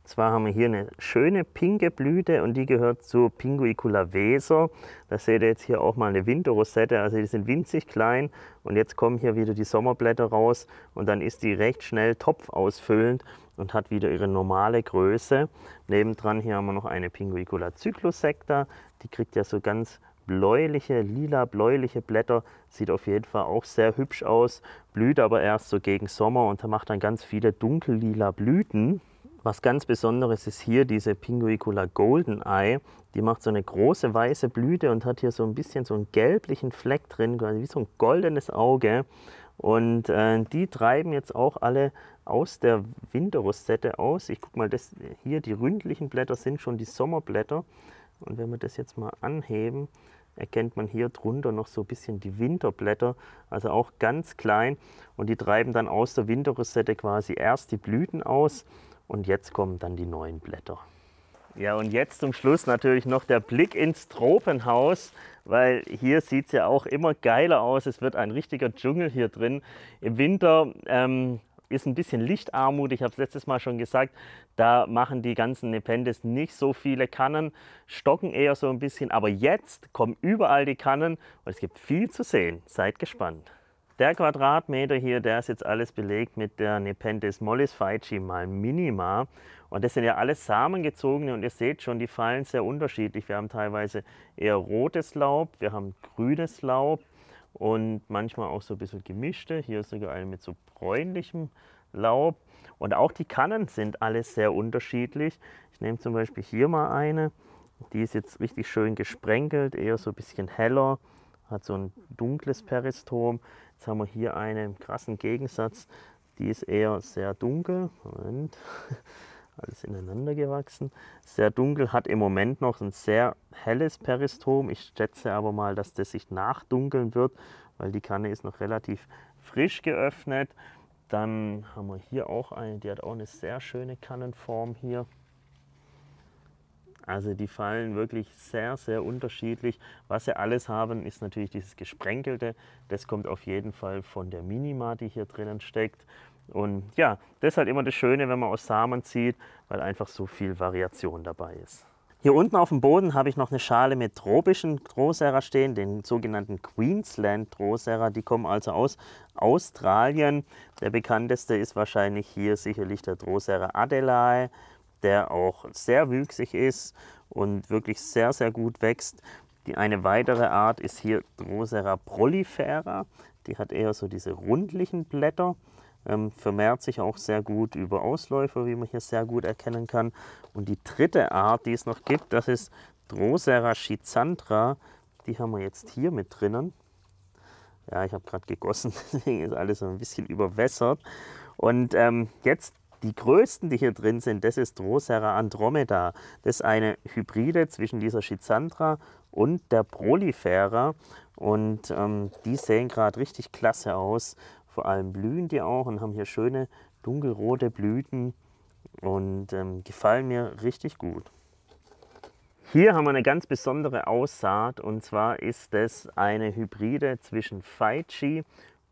zwar haben wir hier eine schöne pinke Blüte und die gehört zur Pinguicula weser. Da seht ihr jetzt hier auch mal eine Winterrosette, also die sind winzig klein und jetzt kommen hier wieder die Sommerblätter raus und dann ist die recht schnell topfausfüllend und hat wieder ihre normale Größe. Nebendran hier haben wir noch eine Pinguicula cyclosecta, die kriegt ja so ganz bläuliche, lila bläuliche Blätter, sieht auf jeden Fall auch sehr hübsch aus, blüht aber erst so gegen Sommer und macht dann ganz viele dunkellila Blüten. Was ganz Besonderes ist hier diese Pinguicula goldeneye. Die macht so eine große weiße Blüte und hat hier so ein bisschen so einen gelblichen Fleck drin, quasi wie so ein goldenes Auge. Und äh, die treiben jetzt auch alle aus der Winterrosette aus. Ich gucke mal, das hier die ründlichen Blätter sind schon die Sommerblätter. Und wenn wir das jetzt mal anheben, erkennt man hier drunter noch so ein bisschen die Winterblätter, also auch ganz klein. Und die treiben dann aus der Winterrosette quasi erst die Blüten aus und jetzt kommen dann die neuen Blätter. Ja, und jetzt zum Schluss natürlich noch der Blick ins Tropenhaus, weil hier sieht es ja auch immer geiler aus. Es wird ein richtiger Dschungel hier drin. Im Winter ähm, ist ein bisschen Lichtarmut. Ich habe es letztes Mal schon gesagt, da machen die ganzen Nepenthes nicht so viele Kannen, stocken eher so ein bisschen. Aber jetzt kommen überall die Kannen und es gibt viel zu sehen. Seid gespannt. Der Quadratmeter hier, der ist jetzt alles belegt mit der Nepenthes mollis feici mal minima. Und das sind ja alles samengezogene und ihr seht schon, die fallen sehr unterschiedlich. Wir haben teilweise eher rotes Laub, wir haben grünes Laub und manchmal auch so ein bisschen gemischte. Hier ist sogar eine mit so bräunlichem Laub. Und auch die Kannen sind alles sehr unterschiedlich. Ich nehme zum Beispiel hier mal eine. Die ist jetzt richtig schön gesprenkelt, eher so ein bisschen heller hat so ein dunkles Peristom. Jetzt haben wir hier einen krassen Gegensatz, die ist eher sehr dunkel. Moment, alles ineinander gewachsen. Sehr dunkel, hat im Moment noch ein sehr helles Peristom. Ich schätze aber mal, dass das sich nachdunkeln wird, weil die Kanne ist noch relativ frisch geöffnet. Dann haben wir hier auch eine, die hat auch eine sehr schöne Kannenform hier. Also die fallen wirklich sehr, sehr unterschiedlich. Was sie alles haben, ist natürlich dieses Gesprenkelte. Das kommt auf jeden Fall von der Minima, die hier drinnen steckt. Und ja, das ist halt immer das Schöne, wenn man aus Samen zieht, weil einfach so viel Variation dabei ist. Hier unten auf dem Boden habe ich noch eine Schale mit tropischen Drosera stehen, den sogenannten Queensland Drosera. Die kommen also aus Australien. Der bekannteste ist wahrscheinlich hier sicherlich der Drosera Adelaide der auch sehr wüchsig ist und wirklich sehr, sehr gut wächst. Die eine weitere Art ist hier Drosera prolifera. Die hat eher so diese rundlichen Blätter, ähm, vermehrt sich auch sehr gut über Ausläufer, wie man hier sehr gut erkennen kann. Und die dritte Art, die es noch gibt, das ist Drosera schizantra. Die haben wir jetzt hier mit drinnen. Ja, ich habe gerade gegossen, deswegen ist alles so ein bisschen überwässert. Und ähm, jetzt die größten, die hier drin sind, das ist Drosera andromeda. Das ist eine Hybride zwischen dieser Schizandra und der Prolifera. Und ähm, die sehen gerade richtig klasse aus. Vor allem blühen die auch und haben hier schöne dunkelrote Blüten und ähm, gefallen mir richtig gut. Hier haben wir eine ganz besondere Aussaat und zwar ist es eine Hybride zwischen Faichi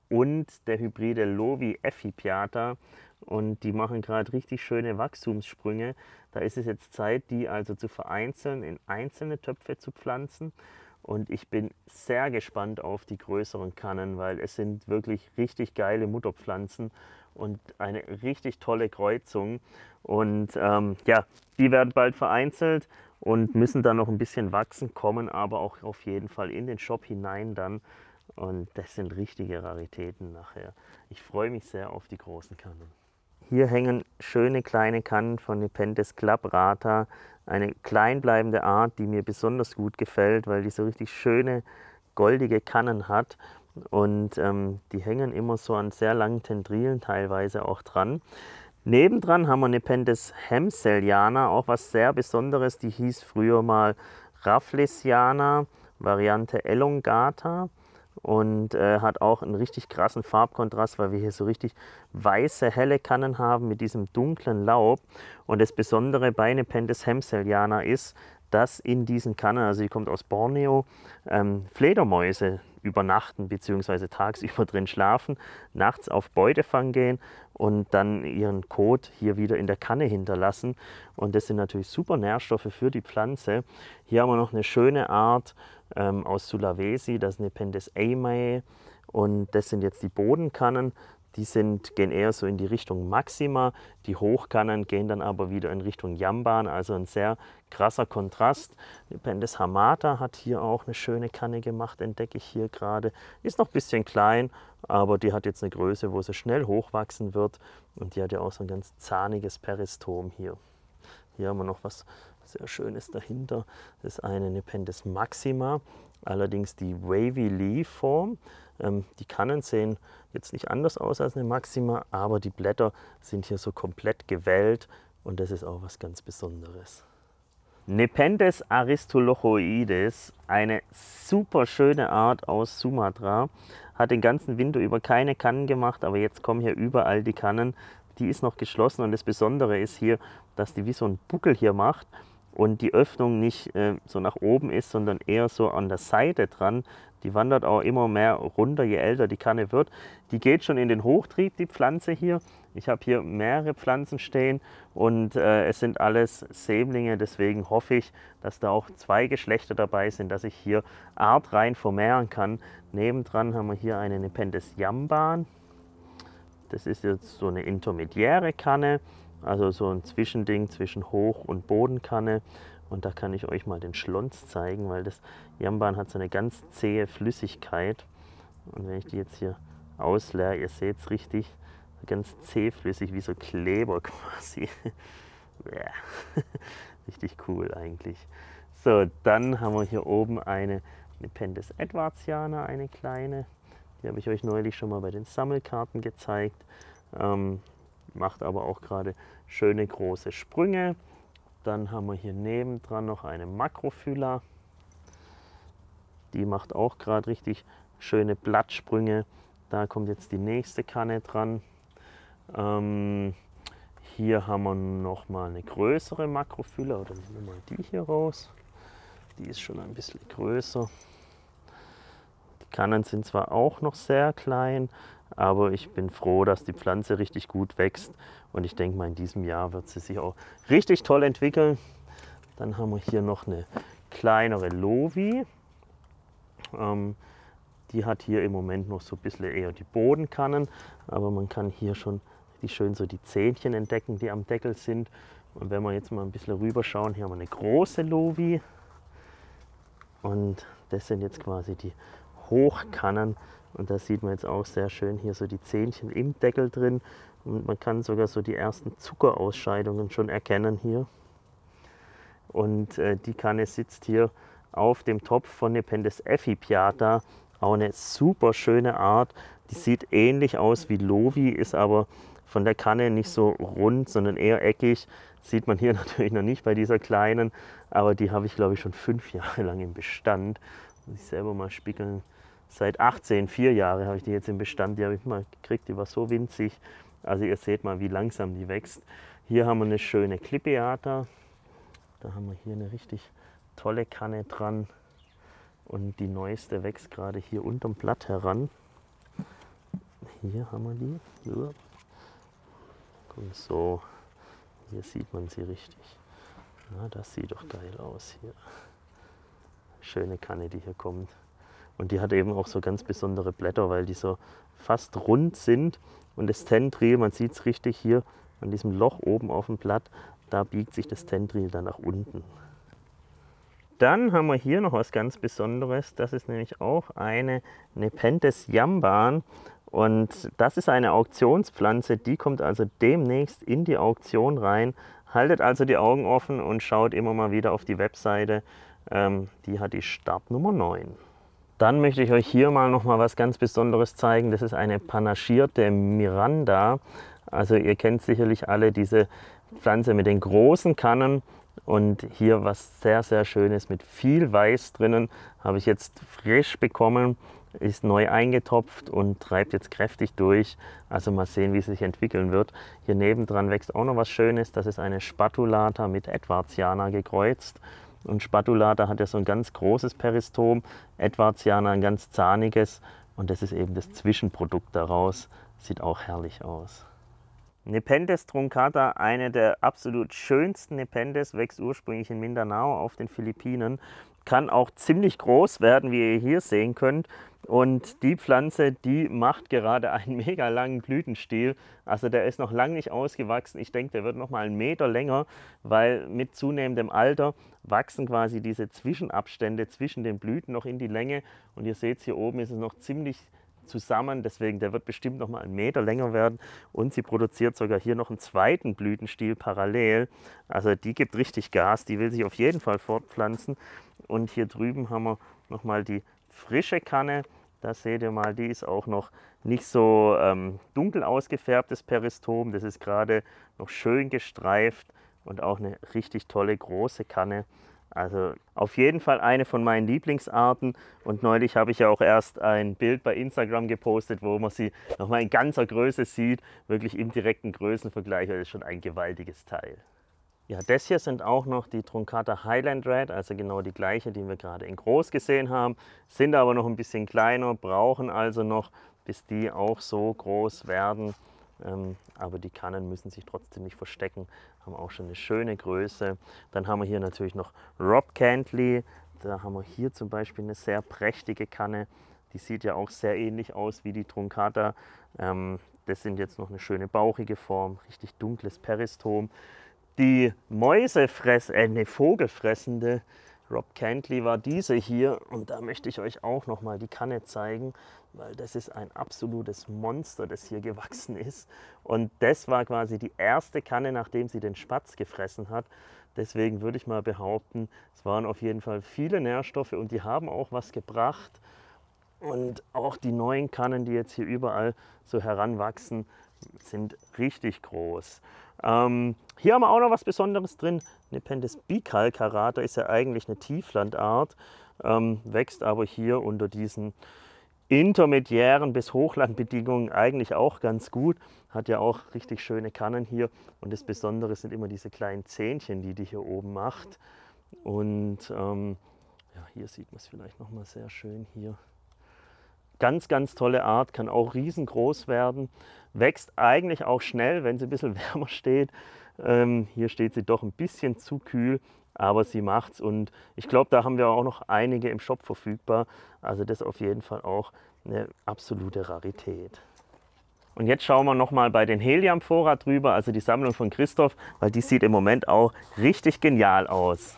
und der Hybride Lovi effipiata und die machen gerade richtig schöne Wachstumssprünge. Da ist es jetzt Zeit, die also zu vereinzeln in einzelne Töpfe zu pflanzen. Und ich bin sehr gespannt auf die größeren Kannen, weil es sind wirklich richtig geile Mutterpflanzen und eine richtig tolle Kreuzung. Und ähm, ja, die werden bald vereinzelt und müssen dann noch ein bisschen wachsen, kommen aber auch auf jeden Fall in den Shop hinein dann. Und das sind richtige Raritäten nachher. Ich freue mich sehr auf die großen Kannen. Hier hängen schöne kleine Kannen von Nepenthes glabrata, eine kleinbleibende Art, die mir besonders gut gefällt, weil die so richtig schöne goldige Kannen hat. Und ähm, die hängen immer so an sehr langen Tendrilen teilweise auch dran. Nebendran haben wir Nepenthes hemseliana, auch was sehr Besonderes. Die hieß früher mal Rafflesiana, Variante elongata und äh, hat auch einen richtig krassen Farbkontrast, weil wir hier so richtig weiße, helle Kannen haben mit diesem dunklen Laub. Und das Besondere bei Nepenthes hemseliana ist, dass in diesen Kannen, also die kommt aus Borneo, ähm, Fledermäuse übernachten bzw. tagsüber drin schlafen, nachts auf Beutefang gehen und dann ihren Kot hier wieder in der Kanne hinterlassen. Und das sind natürlich super Nährstoffe für die Pflanze. Hier haben wir noch eine schöne Art ähm, aus Sulawesi, das ist eine Pendes Eimae und das sind jetzt die Bodenkannen. Die sind, gehen eher so in die Richtung Maxima, die Hochkannen gehen dann aber wieder in Richtung Jamban, also ein sehr krasser Kontrast. Die Pendes Hamata hat hier auch eine schöne Kanne gemacht, entdecke ich hier gerade. Ist noch ein bisschen klein, aber die hat jetzt eine Größe, wo sie schnell hochwachsen wird und die hat ja auch so ein ganz zahniges Peristom hier. Hier haben wir noch was sehr schönes dahinter. Das ist eine Nepenthes maxima, allerdings die Wavy Leaf Form. Ähm, die Kannen sehen jetzt nicht anders aus als eine Maxima, aber die Blätter sind hier so komplett gewellt und das ist auch was ganz Besonderes. Nepenthes aristolochoides, eine super schöne Art aus Sumatra, hat den ganzen Winter über keine Kannen gemacht, aber jetzt kommen hier überall die Kannen. Die ist noch geschlossen und das Besondere ist hier, dass die wie so ein Buckel hier macht und die Öffnung nicht äh, so nach oben ist, sondern eher so an der Seite dran. Die wandert auch immer mehr runter, je älter die Kanne wird. Die geht schon in den Hochtrieb, die Pflanze hier. Ich habe hier mehrere Pflanzen stehen und äh, es sind alles Sämlinge, deswegen hoffe ich, dass da auch zwei Geschlechter dabei sind, dass ich hier artrein vermehren kann. Nebendran haben wir hier eine Nepenthes jamban. Das ist jetzt so eine intermediäre Kanne. Also so ein Zwischending zwischen Hoch- und Bodenkanne. Und da kann ich euch mal den Schlons zeigen, weil das Jamban hat so eine ganz zähe Flüssigkeit. Und wenn ich die jetzt hier ausleere, ihr seht es richtig, ganz zähflüssig, wie so Kleber quasi. richtig cool eigentlich. So, dann haben wir hier oben eine, eine Pendes Edwardiana, eine kleine. Die habe ich euch neulich schon mal bei den Sammelkarten gezeigt. Ähm, macht aber auch gerade schöne große Sprünge. Dann haben wir hier nebendran noch eine Makrophylla. Die macht auch gerade richtig schöne Blattsprünge. Da kommt jetzt die nächste Kanne dran. Ähm, hier haben wir noch mal eine größere Makrophylla. Oder nehmen wir mal die hier raus. Die ist schon ein bisschen größer. Die Kannen sind zwar auch noch sehr klein, aber ich bin froh, dass die Pflanze richtig gut wächst und ich denke mal in diesem Jahr wird sie sich auch richtig toll entwickeln. Dann haben wir hier noch eine kleinere Lovi. Ähm, die hat hier im Moment noch so ein bisschen eher die Bodenkannen, aber man kann hier schon die schön so die Zähnchen entdecken, die am Deckel sind. Und wenn wir jetzt mal ein bisschen rüberschauen, hier haben wir eine große Lovi und das sind jetzt quasi die Hochkannen, und da sieht man jetzt auch sehr schön hier so die Zähnchen im Deckel drin. Und man kann sogar so die ersten Zuckerausscheidungen schon erkennen hier. Und äh, die Kanne sitzt hier auf dem Topf von Nepenthes effipiata. Auch eine super schöne Art. Die sieht ähnlich aus wie Lovi, ist aber von der Kanne nicht so rund, sondern eher eckig. Sieht man hier natürlich noch nicht bei dieser kleinen, aber die habe ich glaube ich schon fünf Jahre lang im Bestand. Muss ich selber mal spiegeln seit 18, vier Jahre habe ich die jetzt im Bestand. Die habe ich mal gekriegt, die war so winzig. Also ihr seht mal, wie langsam die wächst. Hier haben wir eine schöne Klippeater. Da haben wir hier eine richtig tolle Kanne dran. Und die neueste wächst gerade hier unterm Blatt heran. Hier haben wir die. Und so, hier sieht man sie richtig. Na, das sieht doch geil aus hier. Schöne Kanne, die hier kommt. Und die hat eben auch so ganz besondere Blätter, weil die so fast rund sind. Und das Tendril, man sieht es richtig hier an diesem Loch oben auf dem Blatt, da biegt sich das Tendril dann nach unten. Dann haben wir hier noch was ganz Besonderes. Das ist nämlich auch eine Nepenthes jamban. Und das ist eine Auktionspflanze, die kommt also demnächst in die Auktion rein. Haltet also die Augen offen und schaut immer mal wieder auf die Webseite. Ähm, die hat die Startnummer 9. Dann möchte ich euch hier mal noch mal was ganz Besonderes zeigen. Das ist eine panaschierte Miranda. Also ihr kennt sicherlich alle diese Pflanze mit den großen Kannen. Und hier was sehr, sehr Schönes mit viel Weiß drinnen. Habe ich jetzt frisch bekommen, ist neu eingetopft und treibt jetzt kräftig durch. Also mal sehen, wie es sich entwickeln wird. Hier nebendran wächst auch noch was Schönes. Das ist eine Spatulata mit Edwardiana gekreuzt. Und Spatulata hat ja so ein ganz großes Peristom, Edwardzianer ein ganz zahniges. Und das ist eben das Zwischenprodukt daraus. Sieht auch herrlich aus. Nepenthes truncata, eine der absolut schönsten Nepenthes, wächst ursprünglich in Mindanao auf den Philippinen kann auch ziemlich groß werden, wie ihr hier sehen könnt. Und die Pflanze, die macht gerade einen mega langen Blütenstiel. Also der ist noch lange nicht ausgewachsen. Ich denke, der wird noch mal einen Meter länger, weil mit zunehmendem Alter wachsen quasi diese Zwischenabstände zwischen den Blüten noch in die Länge. Und ihr seht, hier oben ist es noch ziemlich zusammen. Deswegen, der wird bestimmt noch mal einen Meter länger werden. Und sie produziert sogar hier noch einen zweiten Blütenstiel parallel. Also die gibt richtig Gas. Die will sich auf jeden Fall fortpflanzen. Und hier drüben haben wir noch mal die frische Kanne. Da seht ihr mal, die ist auch noch nicht so ähm, dunkel ausgefärbtes Peristom. Das ist gerade noch schön gestreift und auch eine richtig tolle große Kanne. Also auf jeden Fall eine von meinen Lieblingsarten. Und neulich habe ich ja auch erst ein Bild bei Instagram gepostet, wo man sie nochmal in ganzer Größe sieht. Wirklich im direkten Größenvergleich. Das ist schon ein gewaltiges Teil. Ja, das hier sind auch noch die Truncata Highland Red, also genau die gleiche, die wir gerade in groß gesehen haben, sind aber noch ein bisschen kleiner, brauchen also noch, bis die auch so groß werden, ähm, aber die Kannen müssen sich trotzdem nicht verstecken, haben auch schon eine schöne Größe. Dann haben wir hier natürlich noch Rob Cantley, da haben wir hier zum Beispiel eine sehr prächtige Kanne, die sieht ja auch sehr ähnlich aus wie die Truncata. Ähm, das sind jetzt noch eine schöne bauchige Form, richtig dunkles Peristom. Die Mäusefress, äh, eine vogelfressende Rob Cantley war diese hier und da möchte ich euch auch nochmal die Kanne zeigen weil das ist ein absolutes Monster, das hier gewachsen ist. Und das war quasi die erste Kanne, nachdem sie den Spatz gefressen hat. Deswegen würde ich mal behaupten, es waren auf jeden Fall viele Nährstoffe und die haben auch was gebracht. Und auch die neuen Kannen, die jetzt hier überall so heranwachsen, sind richtig groß. Ähm, hier haben wir auch noch was Besonderes drin. Nepenthes bicalcarata ist ja eigentlich eine Tieflandart, ähm, wächst aber hier unter diesen intermediären bis Hochlandbedingungen eigentlich auch ganz gut. Hat ja auch richtig schöne Kannen hier. Und das Besondere sind immer diese kleinen Zähnchen, die die hier oben macht. Und ähm, ja, hier sieht man es vielleicht nochmal sehr schön hier. Ganz, ganz tolle Art, kann auch riesengroß werden, wächst eigentlich auch schnell, wenn sie ein bisschen wärmer steht. Ähm, hier steht sie doch ein bisschen zu kühl, aber sie macht's und ich glaube, da haben wir auch noch einige im Shop verfügbar. Also das ist auf jeden Fall auch eine absolute Rarität. Und jetzt schauen wir nochmal bei den Heliumvorrat drüber, also die Sammlung von Christoph, weil die sieht im Moment auch richtig genial aus.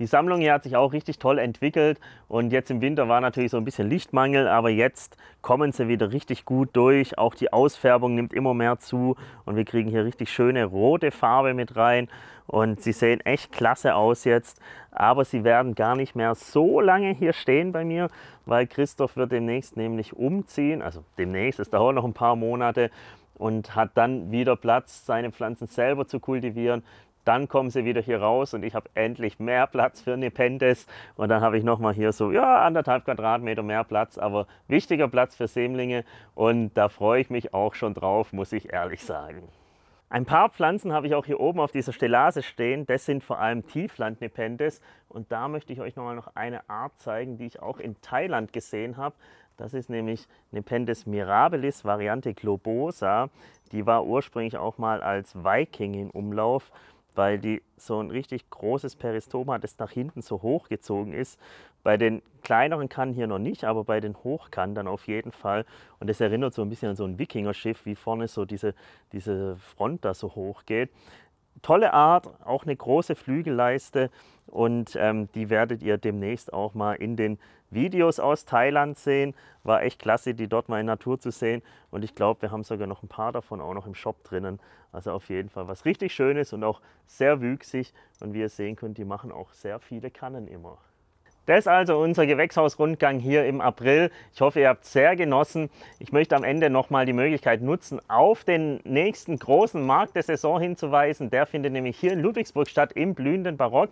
Die Sammlung hier hat sich auch richtig toll entwickelt und jetzt im Winter war natürlich so ein bisschen Lichtmangel, aber jetzt kommen sie wieder richtig gut durch. Auch die Ausfärbung nimmt immer mehr zu und wir kriegen hier richtig schöne rote Farbe mit rein. Und sie sehen echt klasse aus jetzt, aber sie werden gar nicht mehr so lange hier stehen bei mir, weil Christoph wird demnächst nämlich umziehen. Also demnächst, es dauert noch ein paar Monate und hat dann wieder Platz, seine Pflanzen selber zu kultivieren. Dann kommen sie wieder hier raus und ich habe endlich mehr Platz für Nepenthes. Und dann habe ich nochmal hier so, ja, anderthalb Quadratmeter mehr Platz, aber wichtiger Platz für Sämlinge. Und da freue ich mich auch schon drauf, muss ich ehrlich sagen. Ein paar Pflanzen habe ich auch hier oben auf dieser Stellase stehen. Das sind vor allem Tieflandnepenthes. Und da möchte ich euch nochmal noch eine Art zeigen, die ich auch in Thailand gesehen habe. Das ist nämlich Nepenthes mirabilis, Variante globosa. Die war ursprünglich auch mal als Viking im Umlauf, weil die so ein richtig großes Peristom hat, das nach hinten so hochgezogen ist. Bei den kleineren Kannen hier noch nicht, aber bei den Hochkannen dann auf jeden Fall. Und das erinnert so ein bisschen an so ein Wikinger-Schiff, wie vorne so diese, diese Front da so hoch geht. Tolle Art, auch eine große Flügelleiste und ähm, die werdet ihr demnächst auch mal in den Videos aus Thailand sehen. War echt klasse, die dort mal in Natur zu sehen und ich glaube, wir haben sogar noch ein paar davon auch noch im Shop drinnen. Also auf jeden Fall was richtig Schönes und auch sehr wüchsig und wie ihr sehen könnt, die machen auch sehr viele Kannen immer. Das also unser Gewächshausrundgang hier im April. Ich hoffe, ihr habt sehr genossen. Ich möchte am Ende nochmal die Möglichkeit nutzen, auf den nächsten großen Markt der Saison hinzuweisen. Der findet nämlich hier in Ludwigsburg statt, im blühenden Barock.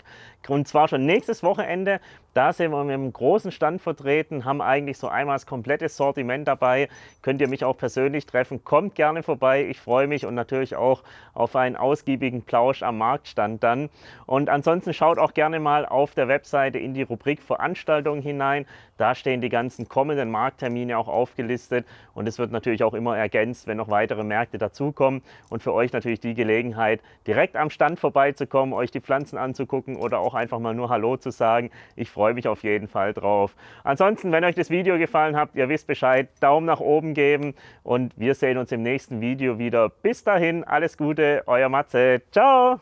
Und zwar schon nächstes Wochenende. Da sind wir mit einem großen Stand vertreten, haben eigentlich so einmal das komplette Sortiment dabei. Könnt ihr mich auch persönlich treffen. Kommt gerne vorbei. Ich freue mich und natürlich auch auf einen ausgiebigen Plausch am Marktstand dann. Und ansonsten schaut auch gerne mal auf der Webseite in die Rubrik Veranstaltungen hinein. Da stehen die ganzen kommenden Markttermine auch aufgelistet und es wird natürlich auch immer ergänzt, wenn noch weitere Märkte dazukommen und für euch natürlich die Gelegenheit, direkt am Stand vorbeizukommen, euch die Pflanzen anzugucken oder auch einfach mal nur Hallo zu sagen. Ich freue mich auf jeden Fall drauf. Ansonsten, wenn euch das Video gefallen hat, ihr wisst Bescheid, Daumen nach oben geben und wir sehen uns im nächsten Video wieder. Bis dahin, alles Gute, euer Matze. Ciao!